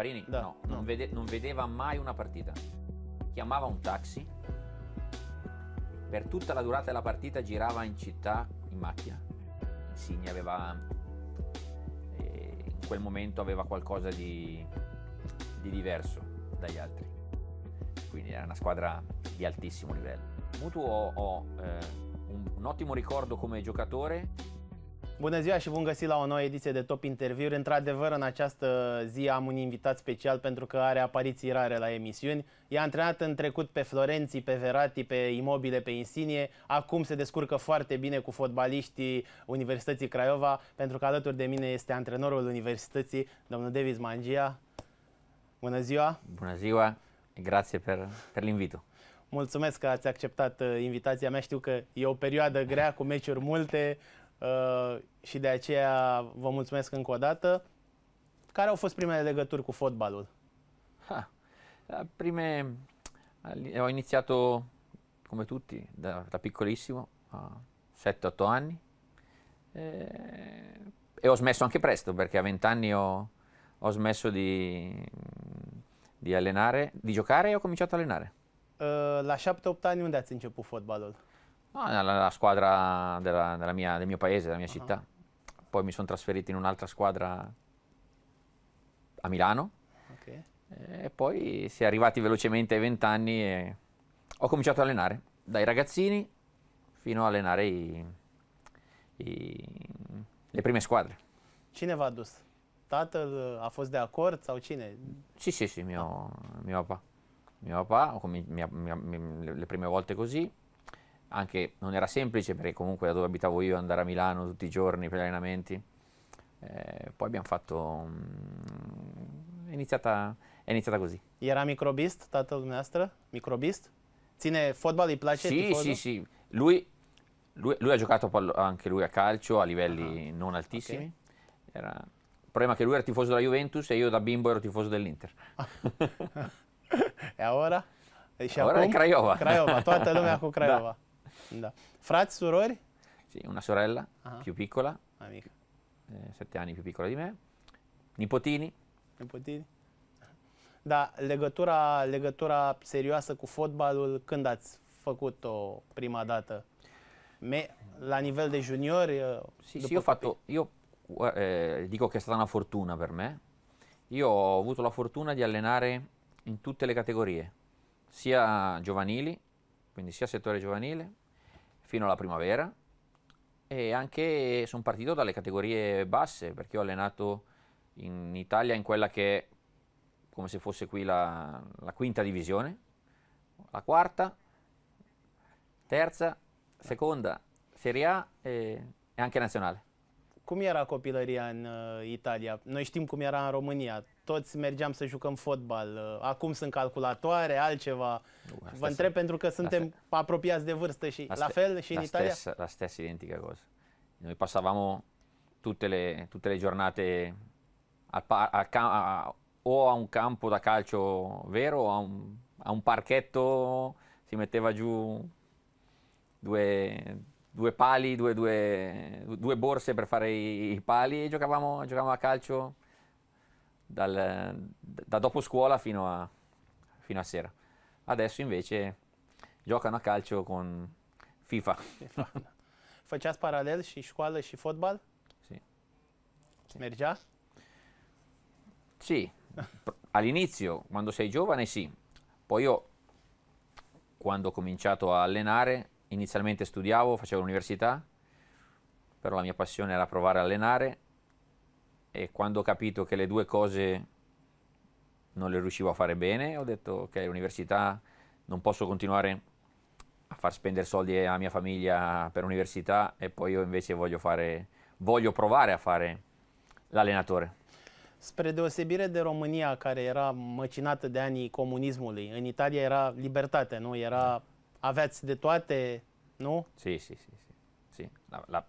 Schiaparini? No, no. Non, vede, non vedeva mai una partita. Chiamava un taxi, per tutta la durata della partita girava in città in macchina. Insigne aveva eh, in quel momento aveva qualcosa di, di, diverso dagli altri. Quindi era una squadra di altissimo livello. Mutuo ho, ho eh, un, un ottimo ricordo come giocatore Bună ziua și bun găsit la o nouă ediție de Top Interviuri. Într-adevăr, în această zi am un invitat special pentru că are apariții rare la emisiuni. I-a antrenat în trecut pe Florenții, pe Verati, pe Imobile, pe Insinie. Acum se descurcă foarte bine cu fotbaliștii Universității Craiova, pentru că alături de mine este antrenorul Universității, domnul Davis Mangia. Bună ziua! Bună ziua! Grație pentru per Mulțumesc că ați acceptat uh, invitația mea. Știu că e o perioadă grea cu meciuri multe. Uh, și de aceea vă mulțumesc încă o dată. Care au fost primele legături cu fotbalul? Ha, prime ho iniziato come tutti da, da piccolissimo, a 7-8 anni, eh, e ho smesso anche presto perché a 20 anni ho, ho smesso di, di allenare, di giocare e ho cominciato a allenare. Uh, la 7-8 ani unde ați început fotbalul? No, la, la squadra della, della mia, del mio paese, della mia uh -huh. città. Poi mi sono trasferito in un'altra squadra a Milano. Okay. E poi si è arrivati velocemente ai 20 anni e ho cominciato a allenare, dai ragazzini fino a allenare i, i, le prime squadre. Cine v-a dus? Tatăl a fost de acord sau cine? Sì, sì, sì, mio, ah. mio papà. Mio papà, mi, mi, mi, le prime volte così, anche non era semplice perché comunque da dove abitavo io andare a Milano tutti i giorni per gli allenamenti. Eh, poi abbiamo fatto... Mm, è, iniziata, è iniziata così. Era microbist tatăl dumneavoastră? Microbist? Ține fotbal, îi place Sì, sì, sì. Lui, lui, lui ha giocato anche lui a calcio a livelli ah, non altissimi. Era... Il problema è che lui era tifoso della Juventus e io da bimbo ero tifoso dell'Inter. E ora? Ora è Craiova. Craiova, toată lumea con Craiova. Da. Da. Frati, sorori? Sì, una sorella ah. più piccola, Amica. Eh, sette anni più piccola di me. Nipotini. Nipotini. Da, legătura, legătura serioasă cu fotbalul, când ați făcut-o prima dată? Me, la nivel de junior? Eh, sì, sì io ho fatto... Io, eh, eh, dico che è stata una fortuna per me. Io ho avuto la fortuna di allenare in tutte le categorie, sia giovanili, quindi sia settore giovanile, fino alla primavera e anche sono partito dalle categorie basse perché ho allenato in Italia in quella che è come se fosse qui la, la quinta divisione, la quarta, terza, seconda, Serie A e, e anche nazionale. Cum era copilăria în uh, Italia? Noi știm cum era în România toți mergeam să jucăm fotbal. Uh, acum sunt calculatoare, altceva. Nu, Vă întreb se... pentru că suntem astea... apropiați de vârstă și la, la fel și la in Italia? Stessa, la stessa identica cosa. Noi passavamo tutte le, giornate o a un campo da calcio vero o a un, a un parchetto si metteva giù due, due pali, due, due, due borse per fare i, i pali e giocavamo, giocavamo a calcio dal, da dopo scuola fino a, fino a sera. Adesso invece giocano a calcio con FIFA. Facciamo paralel și școală și fotbal? Sì. sì. Mergea? Sì, all'inizio, quando sei giovane, sì. Poi io, quando ho cominciato a allenare, inizialmente studiavo, facevo l'università, però la mia passione era provare a allenare e quando ho capito che le due cose non le riuscivo a fare bene, ho detto ok, l'università non posso continuare a far spendere soldi alla mia famiglia per l'università e poi io invece voglio, fare, voglio provare a fare l'allenatore. Spre deosebire de România, care era măcinată de anii comunismului, în Italia era libertate, nu? Era, aveați de toate, nu? Sì, sì, sì. sì. sì. La, la,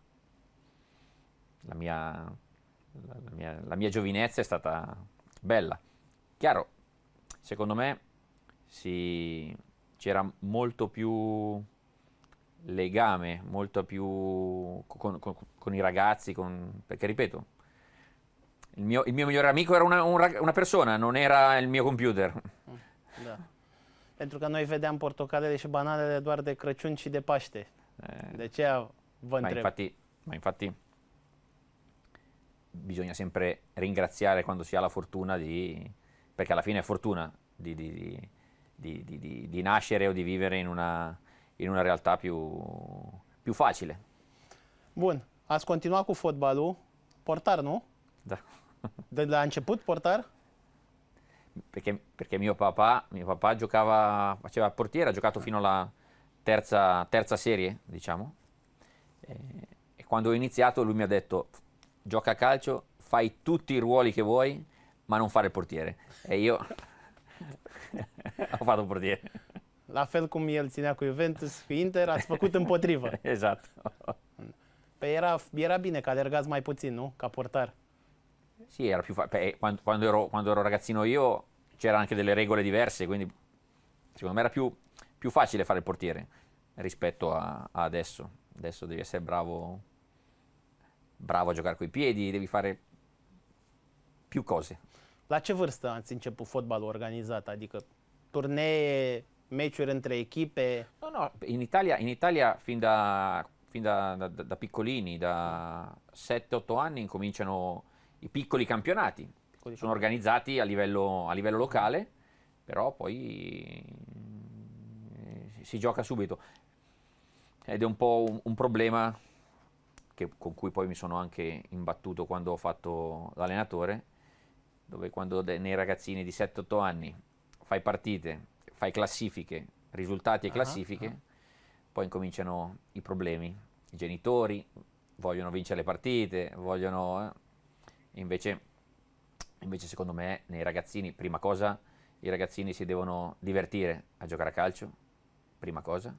la mia la mia, la mia giovinezza è stata bella. Chiaro, secondo me si, c'era molto più legame, molto più con, con, con i ragazzi, con, perché ripeto, il mio, il mio, migliore amico era una, un, una, persona, non era il mio computer. Mm, da. Pentru că noi vedeam portocalele și bananele doar de Crăciun și de Paște. Eh, de aceea vă ma Infatti, ma infatti bisogna sempre ringraziare quando si ha la fortuna di, perché alla fine è fortuna di, di, di, di nascere o di vivere in una, in una realtà più, più, facile. Bun, ați continuat cu fotbalul, portar, nu? Da. De la început portar? Perché, perché mio, papà, mio papà giocava, faceva portiere, ha giocato fino alla terza, terza serie, diciamo. E, e quando ho iniziato lui mi ha detto gioca a calcio, fai tutti i ruoli che vuoi, ma non fare il portiere. E io ho fatto il portiere. La fel cum el ținea cu Juventus și Inter, ați făcut împotrivă. exact. Păi era, era bine că alergați mai puțin, nu? Ca portar. Sì, era più facile. Quando, quando, ero, quando ero ragazzino io c'erano anche delle regole diverse, quindi secondo me era più, più facile fare il portiere rispetto a, a adesso. Adesso devi essere bravo bravo a giocare coi piedi, devi fare più cose. La ce vârstă ați început fotbalul organizat? Adică turnee, meciuri între echipe? No, no, in Italia, in Italia fin, da, fin da, da, da piccolini, da 7-8 anni, incominciano i piccoli campionati. Piccoli Sono organizzati a livello, a livello locale, però poi eh, si gioca subito. Ed è un po' un, un problema che, con cui poi mi sono anche imbattuto quando ho fatto l'allenatore, dove quando de- nei ragazzini di 7-8 anni fai partite, fai classifiche, risultati e ah, classifiche, uh-huh. poi incominciano i problemi, i genitori vogliono vincere le partite, vogliono... Eh, invece, invece secondo me nei ragazzini, prima cosa, i ragazzini si devono divertire a giocare a calcio, prima cosa,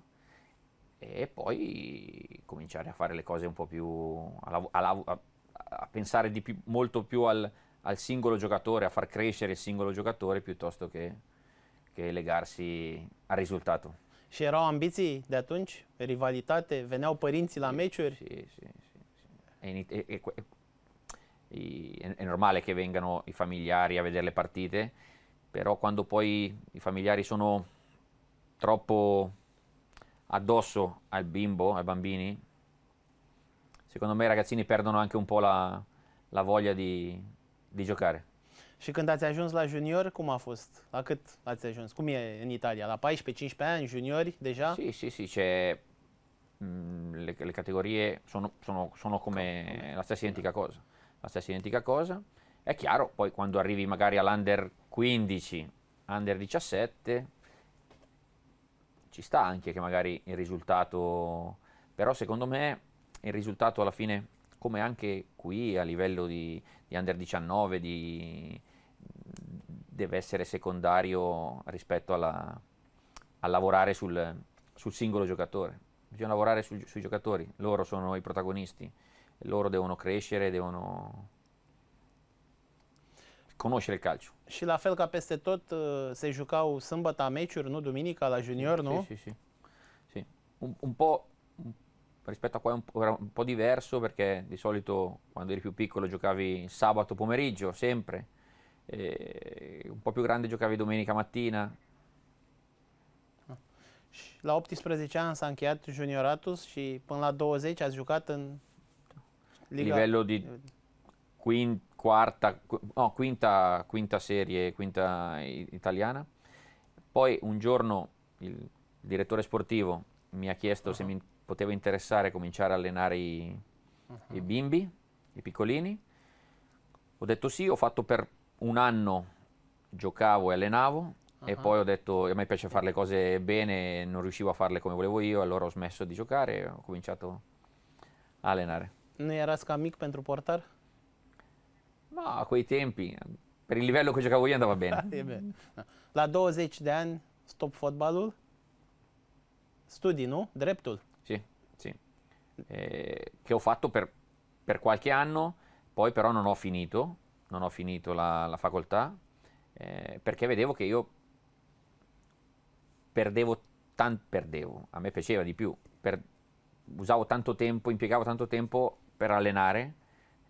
e poi cominciare a fare le cose un po' più, a, a, a, a pensare più, molto più al, al, singolo giocatore, a far crescere il singolo giocatore piuttosto che, che legarsi al risultato. Și erau ambiții de atunci? Rivalitate? Veneau părinții la sì, meciuri? Sì, sì, sì. sì. E, e, e, è, è normale che vengano i familiari a vedere le partite, però quando poi i familiari sono troppo addosso al bimbo, ai bambini, secondo me i ragazzini perdono anche un po' la, la voglia di, di giocare. Și când ați ajuns la junior, cum a fost? La cât ați ajuns? Cum e în Italia? La 14-15 ani, juniori deja? Sì, sì, sì, c'è mm, le, le categorie sono, sono, sono come, come la stessa identica cosa. La stessa identica cosa. È chiaro, poi quando arrivi magari all'under 15, under 17, ci sta anche che magari il risultato, però secondo me il risultato alla fine, come anche qui a livello di, di under 19, di, deve essere secondario rispetto alla, a lavorare sul, sul, singolo giocatore. Bisogna lavorare sul, sui giocatori, loro sono i protagonisti, loro devono crescere, devono cunoaște calciu. Și la fel ca peste tot, uh, se jucau sâmbătă meciuri, nu duminica, la junior, sì, nu? Sì, sì, sì. Un, un po' rispetto a qua era un po' diverso perché di solito quando eri più piccolo giocavi sabato pomeriggio, sempre. E un po' più grande giocavi domenica mattina. La 18 ani s-a încheiat junioratul și până la 20 ați jucat în Liga... Livello di quinta, quarta, no, quinta, quinta serie, quinta italiana. Poi un giorno il direttore sportivo mi ha chiesto uh-huh. se mi poteva interessare cominciare a allenare i, uh-huh. i, bimbi, i piccolini. Ho detto sì, ho fatto per un anno, giocavo e allenavo e uh-huh. poi ho detto a me piace fare le cose bene, non riuscivo a farle come volevo io, allora ho smesso di giocare e ho cominciato a allenare. Nu erați ca mic pentru portar? Ma a quei tempi, per il livello che giocavo io andava bene. La 20 de stop fotbalul? Studi, no? Dreptul? Sì, sì. Eh, che ho fatto per, per, qualche anno, poi però non ho finito, non ho finito la, la facoltà, eh, perché vedevo che io perdevo, tan- perdevo, a me piaceva di più, per- usavo tanto tempo, impiegavo tanto tempo per allenare,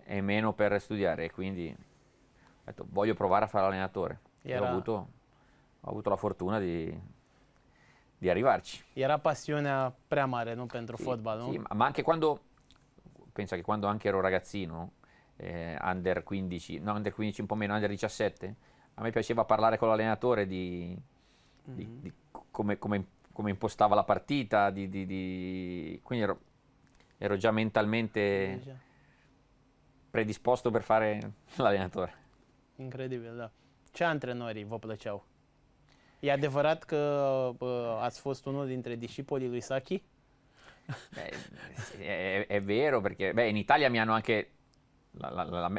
e meno per studiare. E quindi ho detto, voglio provare a fare allenatore. E ho avuto, ho avuto la fortuna di, di arrivarci. Era passione prea non per pentru sì, football. no? Sì, ma, ma anche quando, pensa che quando anche ero ragazzino, eh, under 15, no under 15 un po' meno, under 17, a me piaceva parlare con l'allenatore di, mm-hmm. di come, come, come, impostava la partita, di, quindi ero, ero, già mentalmente predisposto per fare l'allenatore. Incredibil, da. Ce antrenorii vă plăceau? E adevărat că bă, ați fost unul dintre discipolii lui Sacchi? Beh, è, è, vero perché beh, in Italia mi hanno anche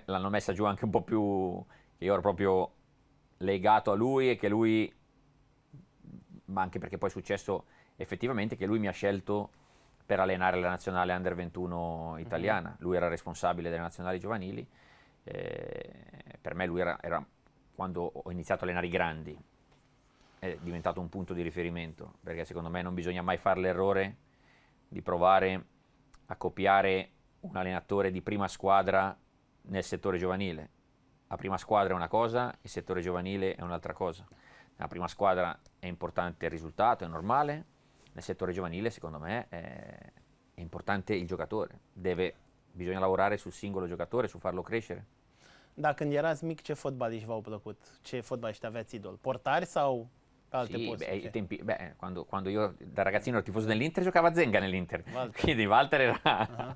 l'hanno messa giù anche un po' più che io ero proprio legato a lui e che lui ma anche perché poi è successo effettivamente che lui mi ha scelto per allenare la nazionale under 21 italiana, mm-hmm. lui era responsabile delle nazionali giovanili, eh, per me lui era, era, quando ho iniziato a allenare i grandi, è diventato un punto di riferimento, perché secondo me non bisogna mai fare l'errore di provare a copiare un allenatore di prima squadra nel settore giovanile. La prima squadra è una cosa, il settore giovanile è un'altra cosa. Nella prima squadra è importante il risultato, è normale, nel settore giovanile, secondo me, è, eh, è importante il giocatore. Deve, bisogna lavorare sul singolo giocatore, su farlo crescere. Da când erați mic, ce fotbaliști v-au plăcut? Ce fotbaliști aveți idol? Portari sau pe alte sì, posti? Beh, i tempi, beh, quando, quando, io da ragazzino ero tifoso dell'Inter, giocava Zenga nell'Inter. Walter. Quindi Walter era,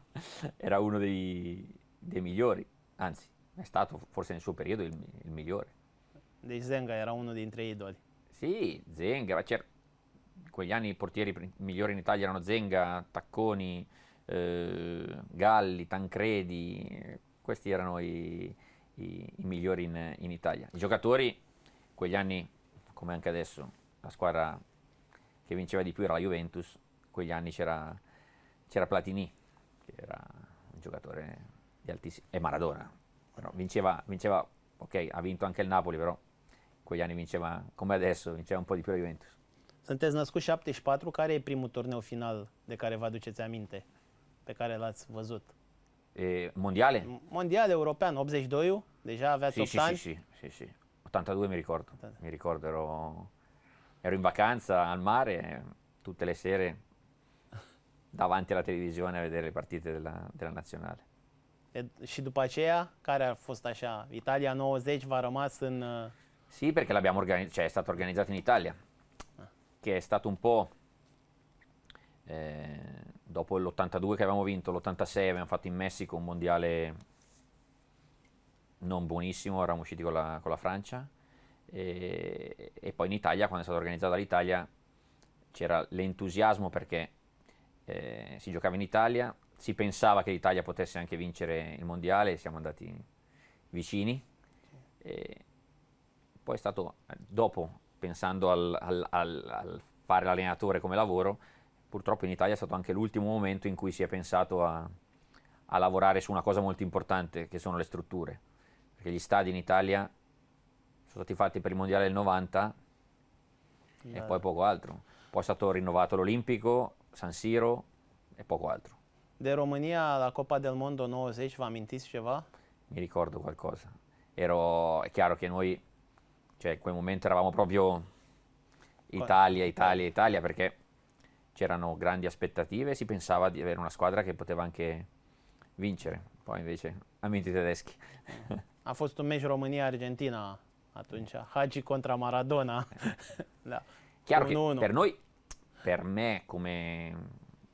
uh-huh. era uno dei, dei, migliori, anzi, è stato forse nel suo periodo il, il migliore. Deci Zenga era uno dei tre idoli. Sì, Zenga, ma c'era in quegli anni i portieri migliori in Italia erano Zenga, Tacconi, eh, Galli, Tancredi, questi erano i, i, i migliori in, in, Italia. I giocatori, quegli anni, come anche adesso, la squadra che vinceva di più era la Juventus, quegli anni c'era, c'era Platini, che era un giocatore di altissimo, e Maradona, però vinceva, vinceva, ok, ha vinto anche il Napoli, però quegli anni vinceva, come adesso, vinceva un po' di più la Juventus. Sunteți născut 74, care e primul turneu final de care vă aduceți aminte, pe care l-ați văzut? E, mondiale? Mondiale, european, 82 deja aveați sì, 8 sì, anni? Sì, sì, sì, 82 mi ricordo, mi ricordo, ero, ero in vacanza al mare tutte le sere davanti alla televisione a vedere le partite della, della nazionale. E, și după aceea, care a fost așa? Italia 90 v-a rămas în... Sì, perché l'abbiamo organizzato, cioè è stato organizzato in Italia. che è stato un po'... Eh, dopo l'82 che avevamo vinto, l'86 avevamo fatto in Messico un mondiale non buonissimo, eravamo usciti con la, con la Francia e, e, poi in Italia, quando è stata organizzata l'Italia, c'era l'entusiasmo perché eh, si giocava in Italia, si pensava che l'Italia potesse anche vincere il mondiale, siamo andati vicini. E poi è stato dopo pensando al, al, al, al fare l'allenatore come lavoro, purtroppo in Italia è stato anche l'ultimo momento in cui si è pensato a, a lavorare su una cosa molto importante che sono le strutture, perché gli stadi in Italia sono stati fatti per il Mondiale del 90 yeah. e poi poco altro. Poi è stato rinnovato l'Olimpico, San Siro e poco altro. De Romania alla Coppa del Mondo 90, vă amintiți va? Mi ricordo qualcosa. Ero, è chiaro che noi cioè, in quel momento eravamo proprio Italia, Italia, Italia, perché c'erano grandi aspettative e si pensava di avere una squadra che poteva anche vincere. Poi invece, amici tedeschi. A fost un match România-Argentina atunci, Hagi contra Maradona. da. Chiaro che per noi, per me come,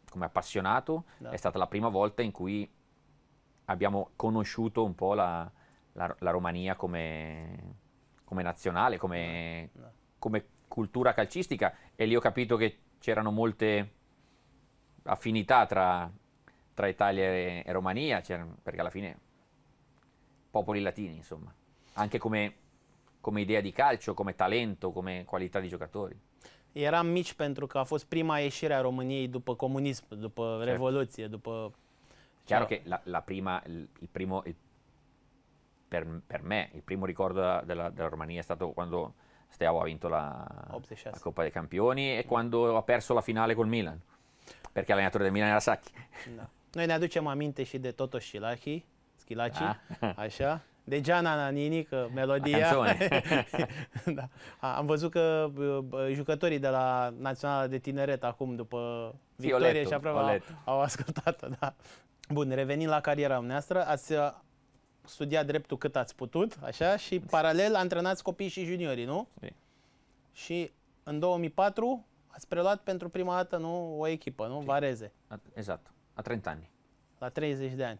come appassionato, da. è stata la prima volta in cui abbiamo conosciuto un po' la, la, la Romania come, come nazionale, come, no. come cultura calcistica e lì ho capito che c'erano molte affinità tra, tra Italia e, e Romania, perché alla fine popoli latini, insomma, anche come, come idea di calcio, come talento, come qualità di giocatori. Era mici pentru că a fost prima ieșire a României după comunism, după certo. Revoluție, după... Chiaro che la, la prima, il, il primo, il per, per, me il primo ricordo della, della, della Romania è stato quando Steau ha vinto la, la, Coppa dei Campioni e quando ha perso la finale col Milan, perché l'allenatore del Milan era Sacchi. Da. Noi ne aducem aminte și de Toto Schilachi, Schilaci, da. Ah. așa, de Gianna Nanini, că melodia... da. Am văzut că jucătorii de la Naționala de Tineret acum, după victorie și aproape, au, au ascultat-o. Da. Bun, revenind la cariera noastră, ați studiat dreptul cât ați putut, așa, și paralel antrenați copii și juniorii, nu? Bine. Și în 2004 ați preluat pentru prima dată, nu, o echipă, nu? Sì. Vareze. Esatto, a 30 anni. La 30 de ani.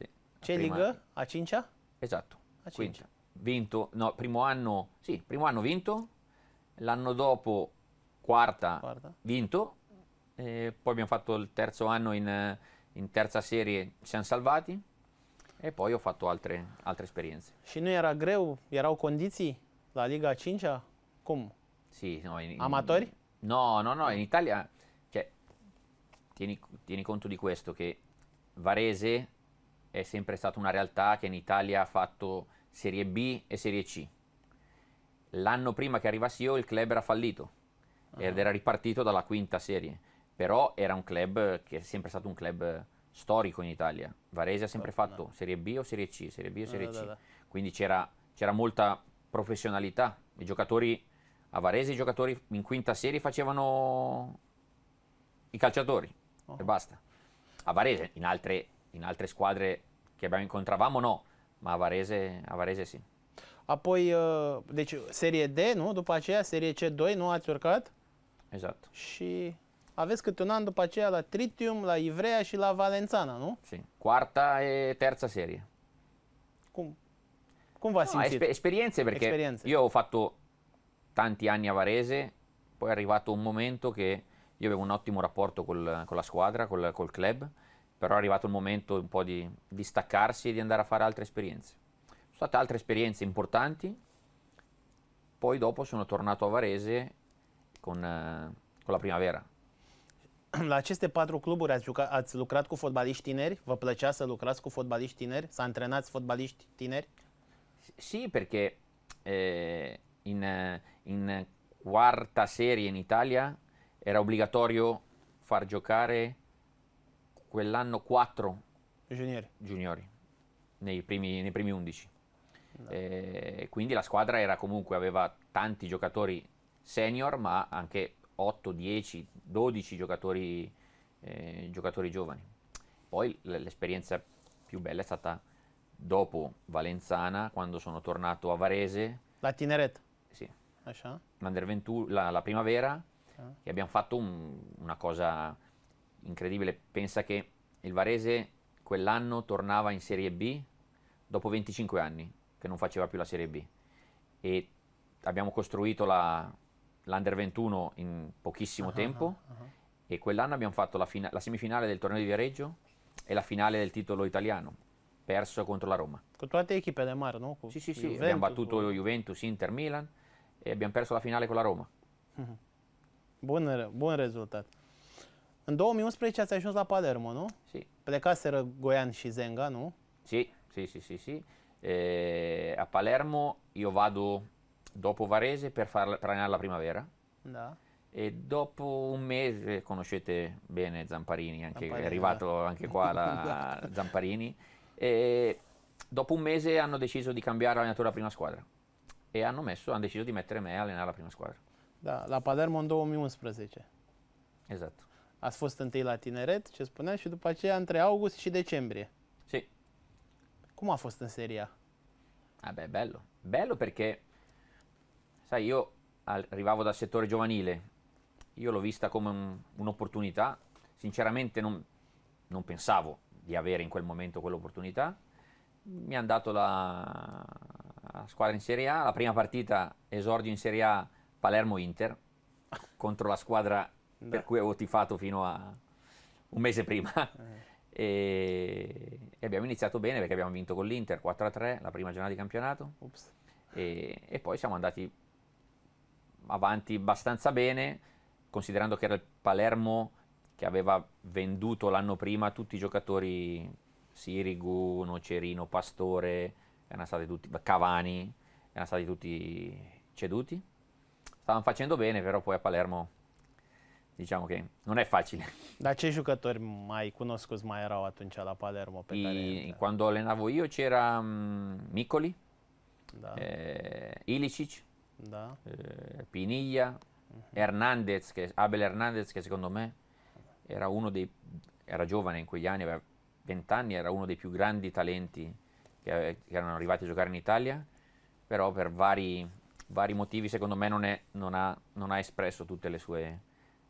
Sì. Ce prima... ligă? A cincea? Esatto. A cincea. Quinta. Vinto, no, primo anno, sì, primo anno vinto, l'anno dopo quarta, quarta. vinto, e poi abbiamo fatto il terzo anno in, in terza serie, ci siamo salvati, e poi ho fatto altre, altre esperienze. Și nu era greu? Erau condiții la Liga 5 -a? Cum? Sì, no, in, Amatori? No, no, no, in Italia, cioè, tieni, tieni conto di questo, che Varese è sempre stata una realtà che in Italia ha fatto Serie B e Serie C. L'anno prima che arrivassi io il club era fallito uh-huh. ed ah. era ripartito dalla quinta serie, però era un club che è sempre stato un club storico in Italia. Varese ha sempre fatto no. Serie B o Serie C, Serie B o Serie no, C. No, Quindi c'era, c'era, molta professionalità. I giocatori a Varese, i giocatori in quinta serie facevano i calciatori oh. e basta. A Varese, in altre, in altre, squadre che abbiamo incontravamo no, ma a Varese, a Varese sì. Apoi, ah, eh, deci, Serie D, nu? După aceea, Serie C2, nu ați urcat? Exact. Esatto. Și aveți câte un an după aceea la Tritium, la Ivrea și la Valențana, nu? Sì. Quarta e terza serie. Cum, cum v-ați no, simțit? Esper- esperienze perché Esperienze. io ho fatto tanti anni a Varese, poi è arrivato un momento che io avevo un ottimo rapporto col, con la squadra, col, col club, però è arrivato il momento un po' di, di staccarsi e di andare a fare altre esperienze. Sono state altre esperienze importanti, poi dopo sono tornato a Varese con, con la primavera la aceste patru cluburi ați, juca, ați lucrat cu fotbaliști tineri? Vă plăcea să lucrați cu fotbaliști tineri? Să antrenați fotbaliști tineri? Sì, perché eh, in, in quarta serie in Italia era obbligatorio far giocare quell'anno quattro juniori, juniori nei, primi, nei primi 11. No. Eh, quindi la squadra era comunque, aveva tanti giocatori senior, ma anche 8, 10, 12 giocatori, eh, giocatori giovani. Poi l'esperienza più bella è stata dopo Valenzana, quando sono tornato a Varese. La Tineret? Sì. la, la, primavera, ah. e abbiamo fatto un, una cosa incredibile. Pensa che il Varese quell'anno tornava in Serie B dopo 25 anni che non faceva più la Serie B e abbiamo costruito la, l'Under 21 in pochissimo uh-huh, tempo uh-huh. e quell'anno abbiamo fatto la, fina- la, semifinale del torneo di Viareggio e la finale del titolo italiano, perso contro la Roma. Con tutte le equipe del Mar, no? Con sì, sì, sì, Juventus, abbiamo battuto o... Juventus, Inter, Milan e abbiamo perso la finale con la Roma. Uh-huh. Mhm. Bun, bun rezultat. În 2011 ați ajuns la Palermo, nu? Sì. Plecaseră Goian și Zenga, nu? Sì, sì, sì, sì, sì. Eh, a Palermo io vado dopo Varese per far planare la primavera. No. E dopo un mese, conoscete bene Zamparini, anche, è arrivato eh. anche qua la Zamparini, e dopo un mese hanno deciso di cambiare allenatore alla prima squadra e hanno, messo, hanno deciso di mettere me a allenare la prima squadra. Da, la Palermo în 2011. Esatto. A fost întâi la tineret, ce spuneam, și după aceea între august și decembrie. Sì. Come a fost in Serie A? Vabbè, bello. Bello perché Sai, io arrivavo dal settore giovanile, io l'ho vista come un, un'opportunità, sinceramente non, non, pensavo di avere in quel momento quell'opportunità, mi hanno dato la, la squadra in Serie A, la prima partita esordio in Serie A Palermo-Inter contro la squadra Beh. per cui avevo tifato fino a un mese prima. Eh. E, e, abbiamo iniziato bene perché abbiamo vinto con l'Inter 4-3 la prima giornata di campionato. E, e poi siamo andati avanti abbastanza bene, considerando che era il Palermo che aveva venduto l'anno prima tutti i giocatori Sirigu, Nocerino, Pastore, erano stati tutti Cavani, erano stati tutti ceduti. Stavano facendo bene, però poi a Palermo diciamo che non è facile. Da che giocatori mai conosco mai erau atunci la Palermo? Pe I, quando allenavo io c'era um, mm, Micoli, da. eh, Ilicic, da. Eh, Piniglia, uh-huh. Mhm. Hernandez, che, Abel Hernandez che secondo me era uno dei, era giovane in quegli anni, aveva 20 anni, era uno dei più grandi talenti che, che erano arrivati a giocare in Italia, però per vari, vari motivi secondo me non, è, non, ha, non ha espresso tutte le sue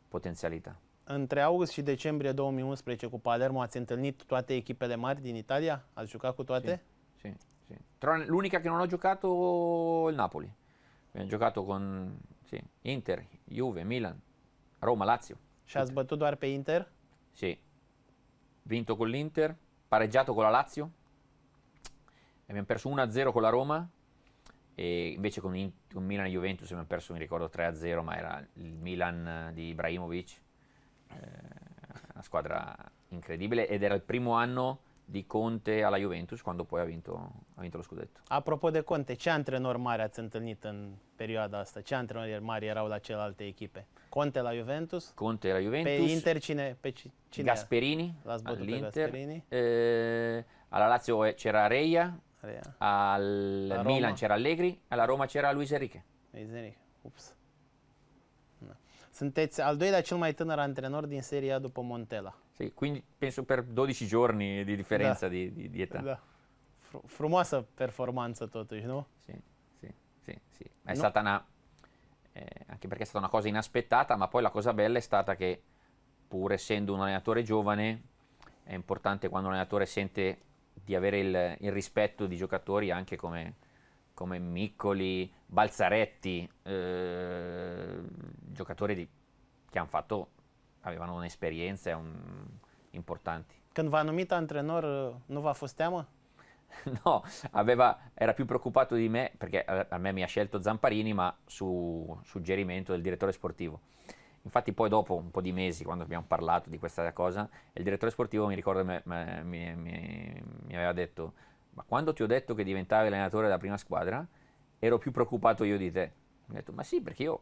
potenzialità. Între august și decembrie 2011 cu Palermo ați întâlnit toate echipele mari din Italia? Ați giocat cu toate? Sì, sì, sì. l'unica che non ho giocato è il Napoli. Abbiamo giocato con sì, Inter, Juve, Milan, Roma, Lazio. Ci ha sbattuto Arpe Inter? Sì. Vinto con l'Inter, pareggiato con la Lazio. Abbiamo perso 1-0 con la Roma e invece con, in, con Milan e Juventus abbiamo perso, mi ricordo, 3-0, ma era il Milan di Ibrahimovic. Eh, una squadra incredibile ed era il primo anno di Conte alla Juventus quando poi ha vinto, ha vinto lo scudetto. A proposito di Conte, ce antrenor mare ați întâlnit în perioada asta? Ce antrenori mari erau la celelalte echipe? Conte la Juventus? Conte la Juventus. Pe Inter cine? Pe cine Gasperini. all'Inter. Gasperini. Eh, alla Lazio c'era Reia, al la Milan c'era Allegri, alla Roma c'era Luis Enrique. Luis Enrique, ups. Sunteți al doilea cel mai tânăr antrenor din seria după Montella. Sì, quindi penso per 12 giorni di differenza da. de, de, de età. Da. Fr- frumoasă performanță totuși, nu? Sì, sì, sì, sì. È no. stata una... Eh, anche perché è stata una cosa inaspettata, ma poi la cosa bella è stata che pur essendo un allenatore giovane, è importante quando un allenatore sente di avere il, il rispetto di giocatori anche come, come Miccoli, Balzaretti, eh, giocatori di, che hanno fatto avevano un'esperienza un... importante. Când v-a numit antrenor, nu va a fost teamă? No, aveva, era più preoccupato di me perché a me mi ha scelto Zamparini, ma su suggerimento del direttore sportivo. Infatti, poi dopo un po' di mesi, quando abbiamo parlato di questa cosa, il direttore sportivo mi ricorda mi, mi, mi, mi aveva detto: Ma quando ti ho detto che diventavi allenatore della prima squadra, ero più preoccupato io di te. Mi ha detto: Ma sì, perché io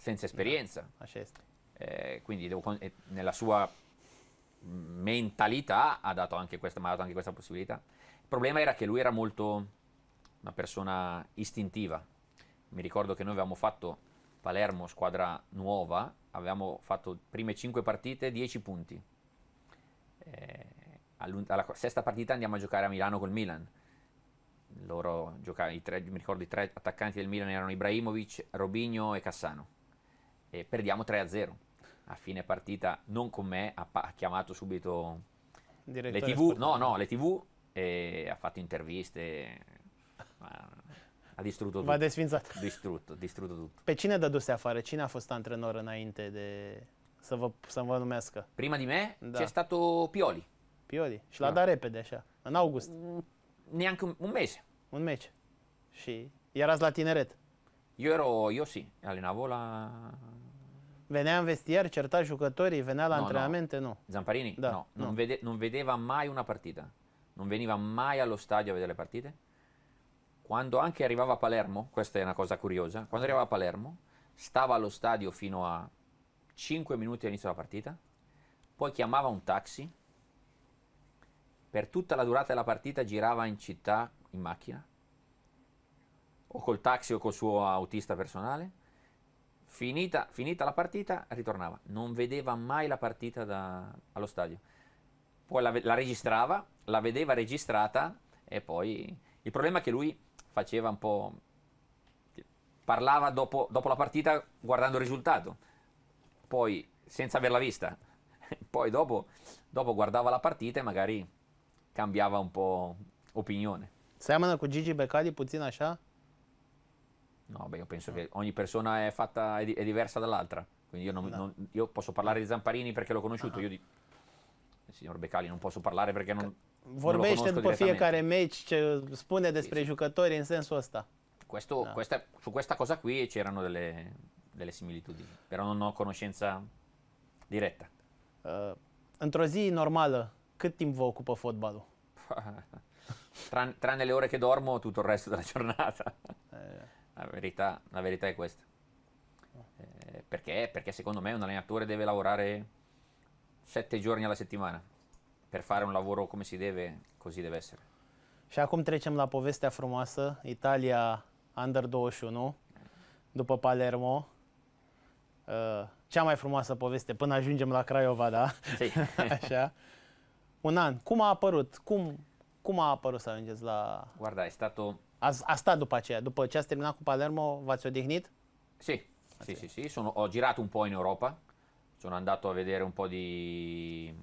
senza esperienza. Certo. Eh, quindi devo, nella sua mentalità ha dato anche questa, ha dato anche questa possibilità. Il problema era che lui era molto una persona istintiva. Mi ricordo che noi avevamo fatto Palermo, squadra nuova, avevamo fatto prime 5 partite 10 punti. Eh, alla sesta partita andiamo a giocare a Milano col Milan. Loro giocavano, mi ricordo i tre attaccanti del Milan erano Ibrahimovic, Robinho e Cassano e perdiamo 3-0. A fine partita, non con me, ha, pa- ha chiamato subito Direttore le TV, no, no, le TV e ha fatto interviste. ha distrutto tutto. Va desfințat. Distrutto, distrutto tutto. Pe cine dăduse afară? Cine a fost antrenor înainte de să vă, să vă numească? Prima di me da. c'è stato Pioli. Pioli. ce l-a da. repede așa, cioè, august. Neanche un, un mese. Un mese sì era la tineret. Eu, ero, eu sim, alinavo la... Venea în vestiar, certa jucătorii, venea la no, allenamenti? No. Zamparini? Da, no, non, Vede, non vedeva mai una partita. Non veniva mai allo stadio a vedere le partite. Quando anche arrivava a Palermo, questa è una cosa curiosa, quando arrivava a Palermo stava allo stadio fino a 5 minuti all'inizio della partita, poi chiamava un taxi, per tutta la durata della partita girava in città in macchina, o col taxi o col suo autista personale. Finita, finita la partita, ritornava. Non vedeva mai la partita da, allo stadio. Poi la, la registrava, la vedeva registrata e poi... Il problema è che lui faceva un po'... parlava dopo, dopo la partita guardando il risultato, poi senza averla vista, poi dopo, dopo guardava la partita e magari cambiava un po' opinione. Seamănă cu Gigi Becali puțin așa? No, beh, io penso no. che ogni persona è, fatta, è, di, è diversa dall'altra. Quindi io, non, no. non, io, posso parlare di Zamparini perché l'ho conosciuto, uh-huh. io di eh, signor Becali non posso parlare perché non. Vorbește nu după fiecare match ce spune despre sì, sì. giocatori in senso ăsta. Questo, da. questa, su questa cosa qui c'erano delle, delle similitudini, però non ho conoscenza diretta. Uh, într-o zi normală, cât timp vă ocupă fotbalul? Tran, tranne le ore che dormo, tutto il resto della giornata. Eh. La verità, la verità è questa. Eh, perché? Perché secondo me un allenatore deve lavorare sette giorni alla settimana per fare un lavoro come si deve, così deve essere. Și acum trecem la povestea frumoasă, Italia Under 21, după Palermo. Eh, cea mai frumoasă poveste, până ajungem la Craiova, da? Sí. Așa. Un an. Cum a apărut? Cum, cum a apărut să ajungeți la... Guarda, è stato Ați, a stat după aceea, după ce ați terminat cu Palermo, v-ați odihnit? Sì, sì, sì, sì. Sono, ho girato un po' in Europa, sono andato a vedere un po' di,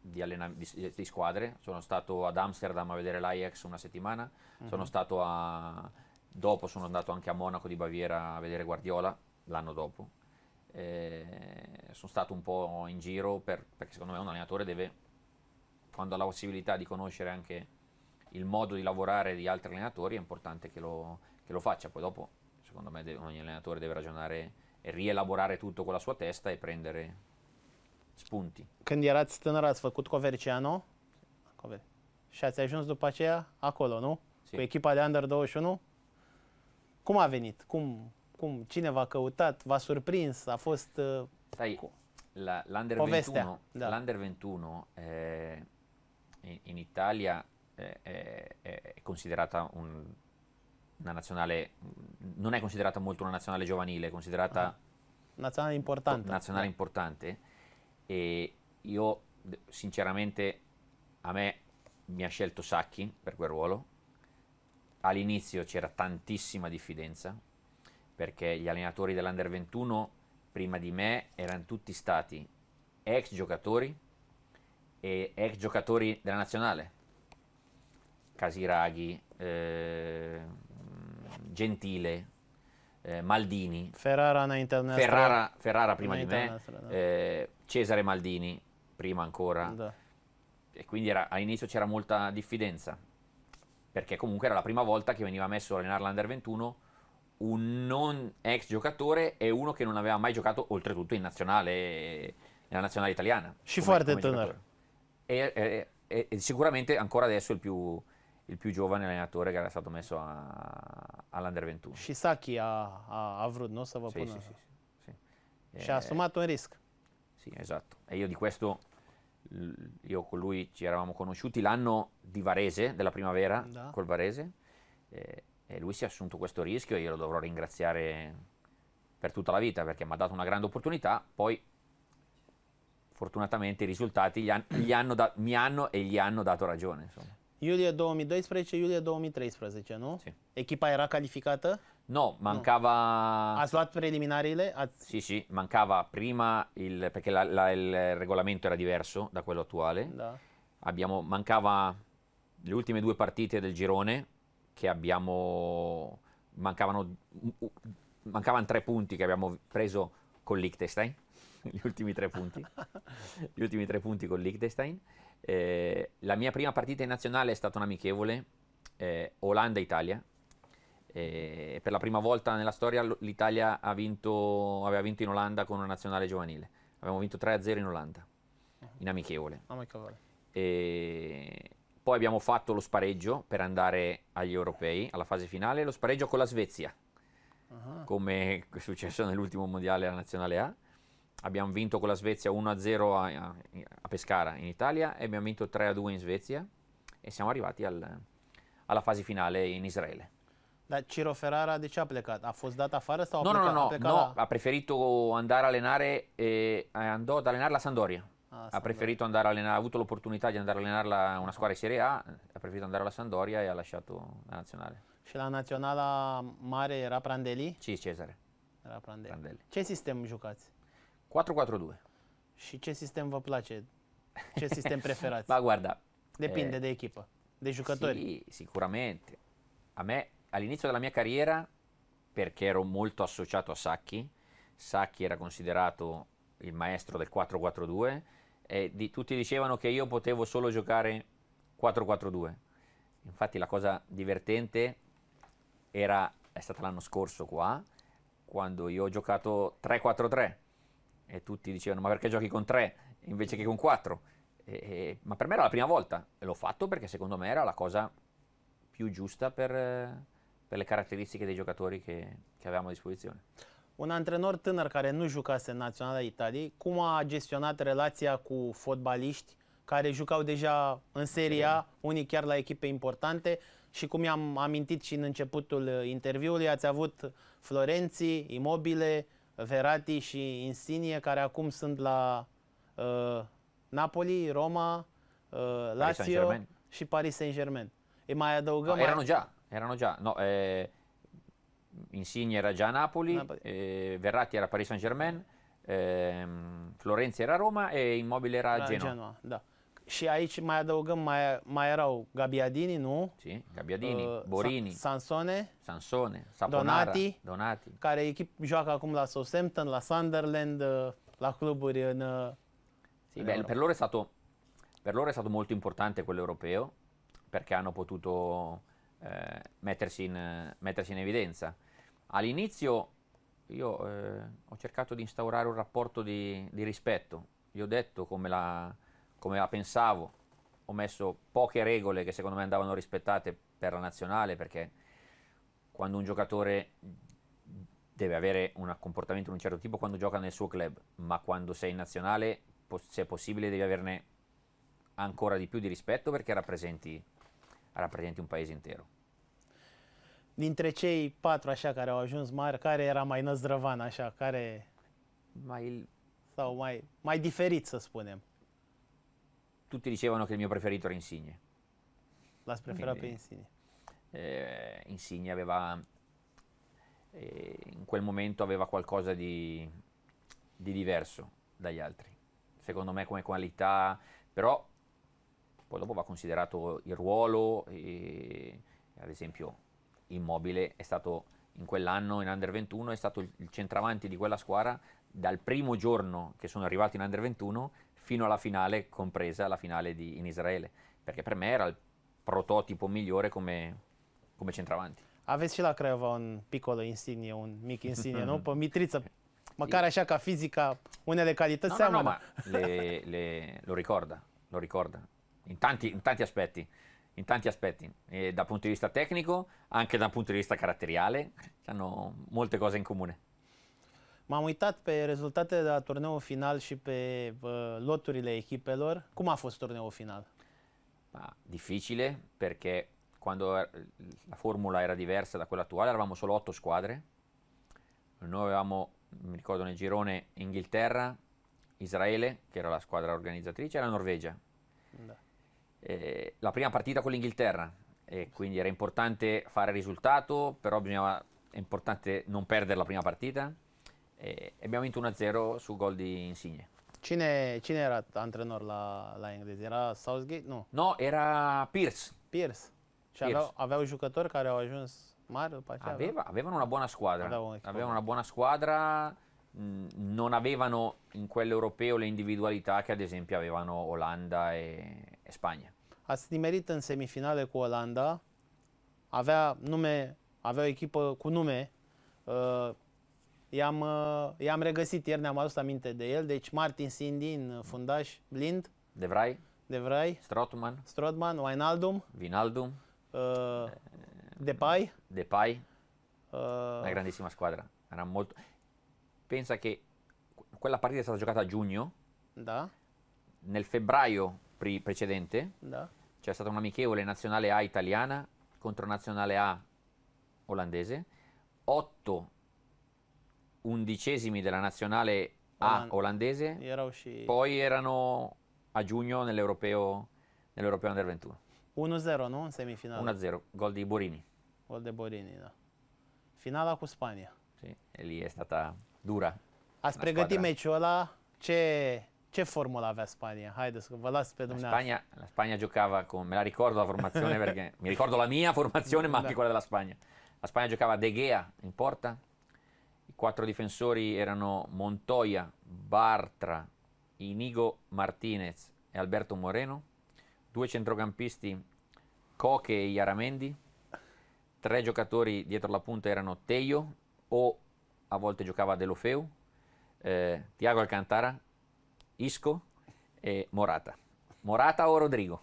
di, allena, di, di squadre, sono stato ad Amsterdam a vedere l'Ajax una settimana, uh-huh. sono stato a, dopo sono andato anche a Monaco di Baviera a vedere Guardiola l'anno dopo. Eh, sono stato un po' in giro per, perché secondo me un allenatore deve, quando ha la possibilità di conoscere anche il modo di lavorare di altri allenatori è importante che lo, che lo faccia. Poi dopo, secondo me, ogni allenatore deve ragionare e rielaborare tutto con la sua testa e prendere spunti. Când erați tânăr ați făcut coverciano? Coveri. Cover. Și cioè, ați ajuns după aceea acolo, nu? Sì. Cu echipa de Under-21? Cum a venit? Cum, cum, cine v-a căutat? V-a surprins? A fost... Uh, eh, Stai, cu... la, l'Under 21, da. l'Under 21 eh, in, in Italia eh, è, è considerata un, una nazionale, non è considerata molto una nazionale giovanile, è considerata... Ah. Nazionale importante. Nazionale eh. importante. E io, sinceramente, a me mi ha scelto Sacchi per quel ruolo. All'inizio c'era tantissima diffidenza, perché gli allenatori dell'Under 21 prima di me erano tutti stati ex giocatori e ex giocatori della nazionale Casiraghi, eh, Gentile, eh, Maldini, Ferrara, Ferrara, Ferrara prima di me, eh, Cesare Maldini prima ancora. Da. E quindi era, all'inizio c'era molta diffidenza, perché comunque era la prima volta che veniva messo a allenare l'Under 21 un non ex giocatore e uno che non aveva mai giocato oltretutto in nazionale, nella nazionale italiana. Scifuarte e, e, e, e sicuramente ancora adesso è il più, il più giovane allenatore che era stato messo all'Under 21. Shisaki ha, ha, ha vrut, nu? Să sì, sì, sì, sì, sì. Și a un rischio. Sì, esatto. E io di questo, io con lui ci eravamo conosciuti l'anno di Varese, della primavera, da. col Varese, e, e lui si è assunto questo rischio e io lo dovrò ringraziare per tutta la vita perché mi ha dato una grande opportunità, poi fortunatamente i risultati gli han, gli hanno da, mi hanno e gli hanno dato ragione. Insomma. Iulie 2012, iulie 2013, nu? Si. Echipa era calificată? No, mancava... No. Ați luat preliminariile? Ați... Sì, sì, mancava prima il... perché la, la, il regolamento era diverso da quello attuale. Da. Abbiamo, mancava le ultime due partite del girone che abbiamo... Mancavano, mancavano tre punti che abbiamo preso con l'Ichtestein gli ultimi tre punti, gli ultimi tre punti con Liechtenstein. Eh, la mia prima partita in nazionale è stata un'amichevole, eh, Olanda-Italia. Eh, per la prima volta nella storia l'Italia vinto, aveva vinto in Olanda con una nazionale giovanile. Abbiamo vinto 3-0 in Olanda, in amichevole. amichevole. E poi abbiamo fatto lo spareggio per andare agli europei, alla fase finale, lo spareggio con la Svezia, uh ah. -huh. come è successo nell'ultimo mondiale alla Nazionale A abbiamo vinto con la Svezia 1-0 a, a, Pescara in Italia e abbiamo vinto 3-2 in Svezia e siamo arrivati al, alla fase finale in Israele. Da Ciro Ferrara de ha a plecat? A fare dat afară sau no, a plecat? No, no, no, a, no. a preferito andare a allenare, eh, eh andò ad allenare la Sandoria. Ah, ha preferito andare a allenare, ha avuto l'opportunità di andare a allenare la, una squadra di Serie A, ha preferito andare alla Sandoria e ha lasciato la nazionale. C'è la nazionale mare era Prandelli? Sì, Cesare. Era Prandelli. Prandelli. Ce sistem jucați? 4-4-2. Și ce sistem vă place? Ce sistem preferați? Ma guarda. Dipende eh, da echipa, dai giocatori. Sì, sicuramente. A me, all'inizio della mia carriera, perché ero molto associato a Sacchi, Sacchi era considerato il maestro del 4-4-2 e di, tutti dicevano che io potevo solo giocare 4-4-2. Infatti la cosa divertente era, è stata l'anno scorso qua, quando io ho giocato 3-4-3 e tutti dicevano ma perché giochi con tre invece che con quattro? E, e, ma per me era la prima volta e l'ho fatto perché secondo me era la cosa più giusta per, per le caratteristiche dei giocatori che, che avevamo a disposizione. Un antrenor tânăr care nu jucase în Naționala Italiei, cum a gestionat relația cu fotbaliști care jucau deja în Serie A, unii chiar la echipe importante și cum i-am amintit și în începutul interviului, ați avut Florenții, Imobile, Verati și Insigne, care acum sunt la uh, Napoli, Roma, uh, Lazio și Paris Saint-Germain. Îi mai adăugăm... No, erano mai... già, erano già. No, eh, Insigne era già a Napoli, Napoli. Eh, Verratti era Paris Saint-Germain, eh, Florenzi era Roma e Immobile era a Genoa. Genoa da. și aici mai adăugăm, mai, mai erau Gabiadini, nu? Sì, Gabbiadini, Uh, Borini, Sansone, Sansone, Saponara, Donati. Donati. care echip joacă acum la Southampton, la Sunderland, uh, la cluburi în... Uh, sì, beh, per, loro è stato, per loro è stato molto importante quello europeo perché hanno potuto eh, mettersi, in, mettersi in evidenza. All'inizio io eh, ho cercato di instaurare un rapporto di, di rispetto. Gli ho detto come la, come la pensavo, ho messo poche regole che secondo me andavano rispettate per la nazionale, perché quando un giocatore deve avere un comportamento di un certo tipo quando gioca nel suo club, ma quando sei in nazionale, se è possibile, devi averne ancora di più di rispetto perché rappresenti, rappresenti un paese intero. Dintre cei patru așa care au ajuns mari, care era mai năzdrăvan așa, care... Mai... Sau mai, mai diferit, să spunem tutti dicevano che il mio preferito era Insigne. L'has preferato Quindi, Insigne? Eh, Insigne aveva, eh, in quel momento aveva qualcosa di, di diverso dagli altri, secondo me come qualità, però poi dopo va considerato il ruolo, e, ad esempio Immobile è stato in quell'anno in Under 21, è stato il centravanti di quella squadra dal primo giorno che sono arrivato in Under 21 fino alla finale, compresa la finale di, in Israele, perché per me era il prototipo migliore come, come centravanti. Aveți și la creava un Piccolo Insigne, un mic Insigne, nu? Pe Mitriță, măcar așa ca fizica, unele calități no, seamănă. No, no, le, le, lo ricorda, lo ricorda, in tanti, in tanti aspetti. In tanti aspetti, e dal punto di vista tecnico, anche dal punto di vista caratteriale, hanno molte cose in comune. M-am uitat pe rezultatele de la turneul final și pe uh, loturile echipelor. Cum a fost turneul final? Ma, difficile perché quando la formula era diversa da quella attuale eravamo solo otto squadre. Noi avevamo, mi ricordo nel girone, Inghilterra, Israele, che era la squadra organizzatrice, e la Norvegia. Eh, la prima partita con l'Inghilterra e quindi era importante fare risultato, però bisognava, è importante non perdere la prima partita e abbiamo vinto 1-0 su gol di Insigne. Cine, cine era antrenor la, la inglese? Era Southgate? No. No, era Pierce. Pierce. Cioè Pierce. Avevo, avevo giocatori care au ajuns mari Aveva, avevano una buona squadra. Un avevano una buona squadra, mh, mm, non avevano in quello europeo le individualità che ad esempio avevano Olanda e, e Spagna. Ați nimerit in semifinale con Olanda, aveva, nume, avea o echipă cu uh, eh, i-am, uh, i-am regăsit ieri, ne-am adus aminte de el. Deci Martin Sindin, în fundaș, Blind. De Vrij. De Vrij. Strotman. Strotman, Wijnaldum. Vinaldum. Uh, Depay. Depay. Uh, Una grandissima squadra. Era molto... Pensa che quella partita è stata giocata a giugno. Da. Nel febbraio pre- precedente da. c'è stata un'amichevole nazionale A italiana contro nazionale A olandese. 8 undicesimi della nazionale A olandese, poi erano a giugno nell'europeo, nell'europeo Under 21. 1-0, no? In semifinale. 1-0, gol di Borini. Gol di Borini, da. Finala cu Spania. Sì, e lì è stata dura. Ați pregătit meciul ăla? Ce, ce formula avea Spania? Haideți, vă Spagna, la Spagna giocava con... Me la ricordo la formazione perché... mi ricordo la mia formazione, ma anche quella della Spagna. La Spagna giocava De Gea in porta, quattro difensori erano Montoya, Bartra, Inigo Martinez e Alberto Moreno, due centrocampisti Coche e Iaramendi, tre giocatori dietro la punta erano Teio o a volte giocava Delofeu, eh, Tiago Alcantara, Isco e Morata. Morata o Rodrigo,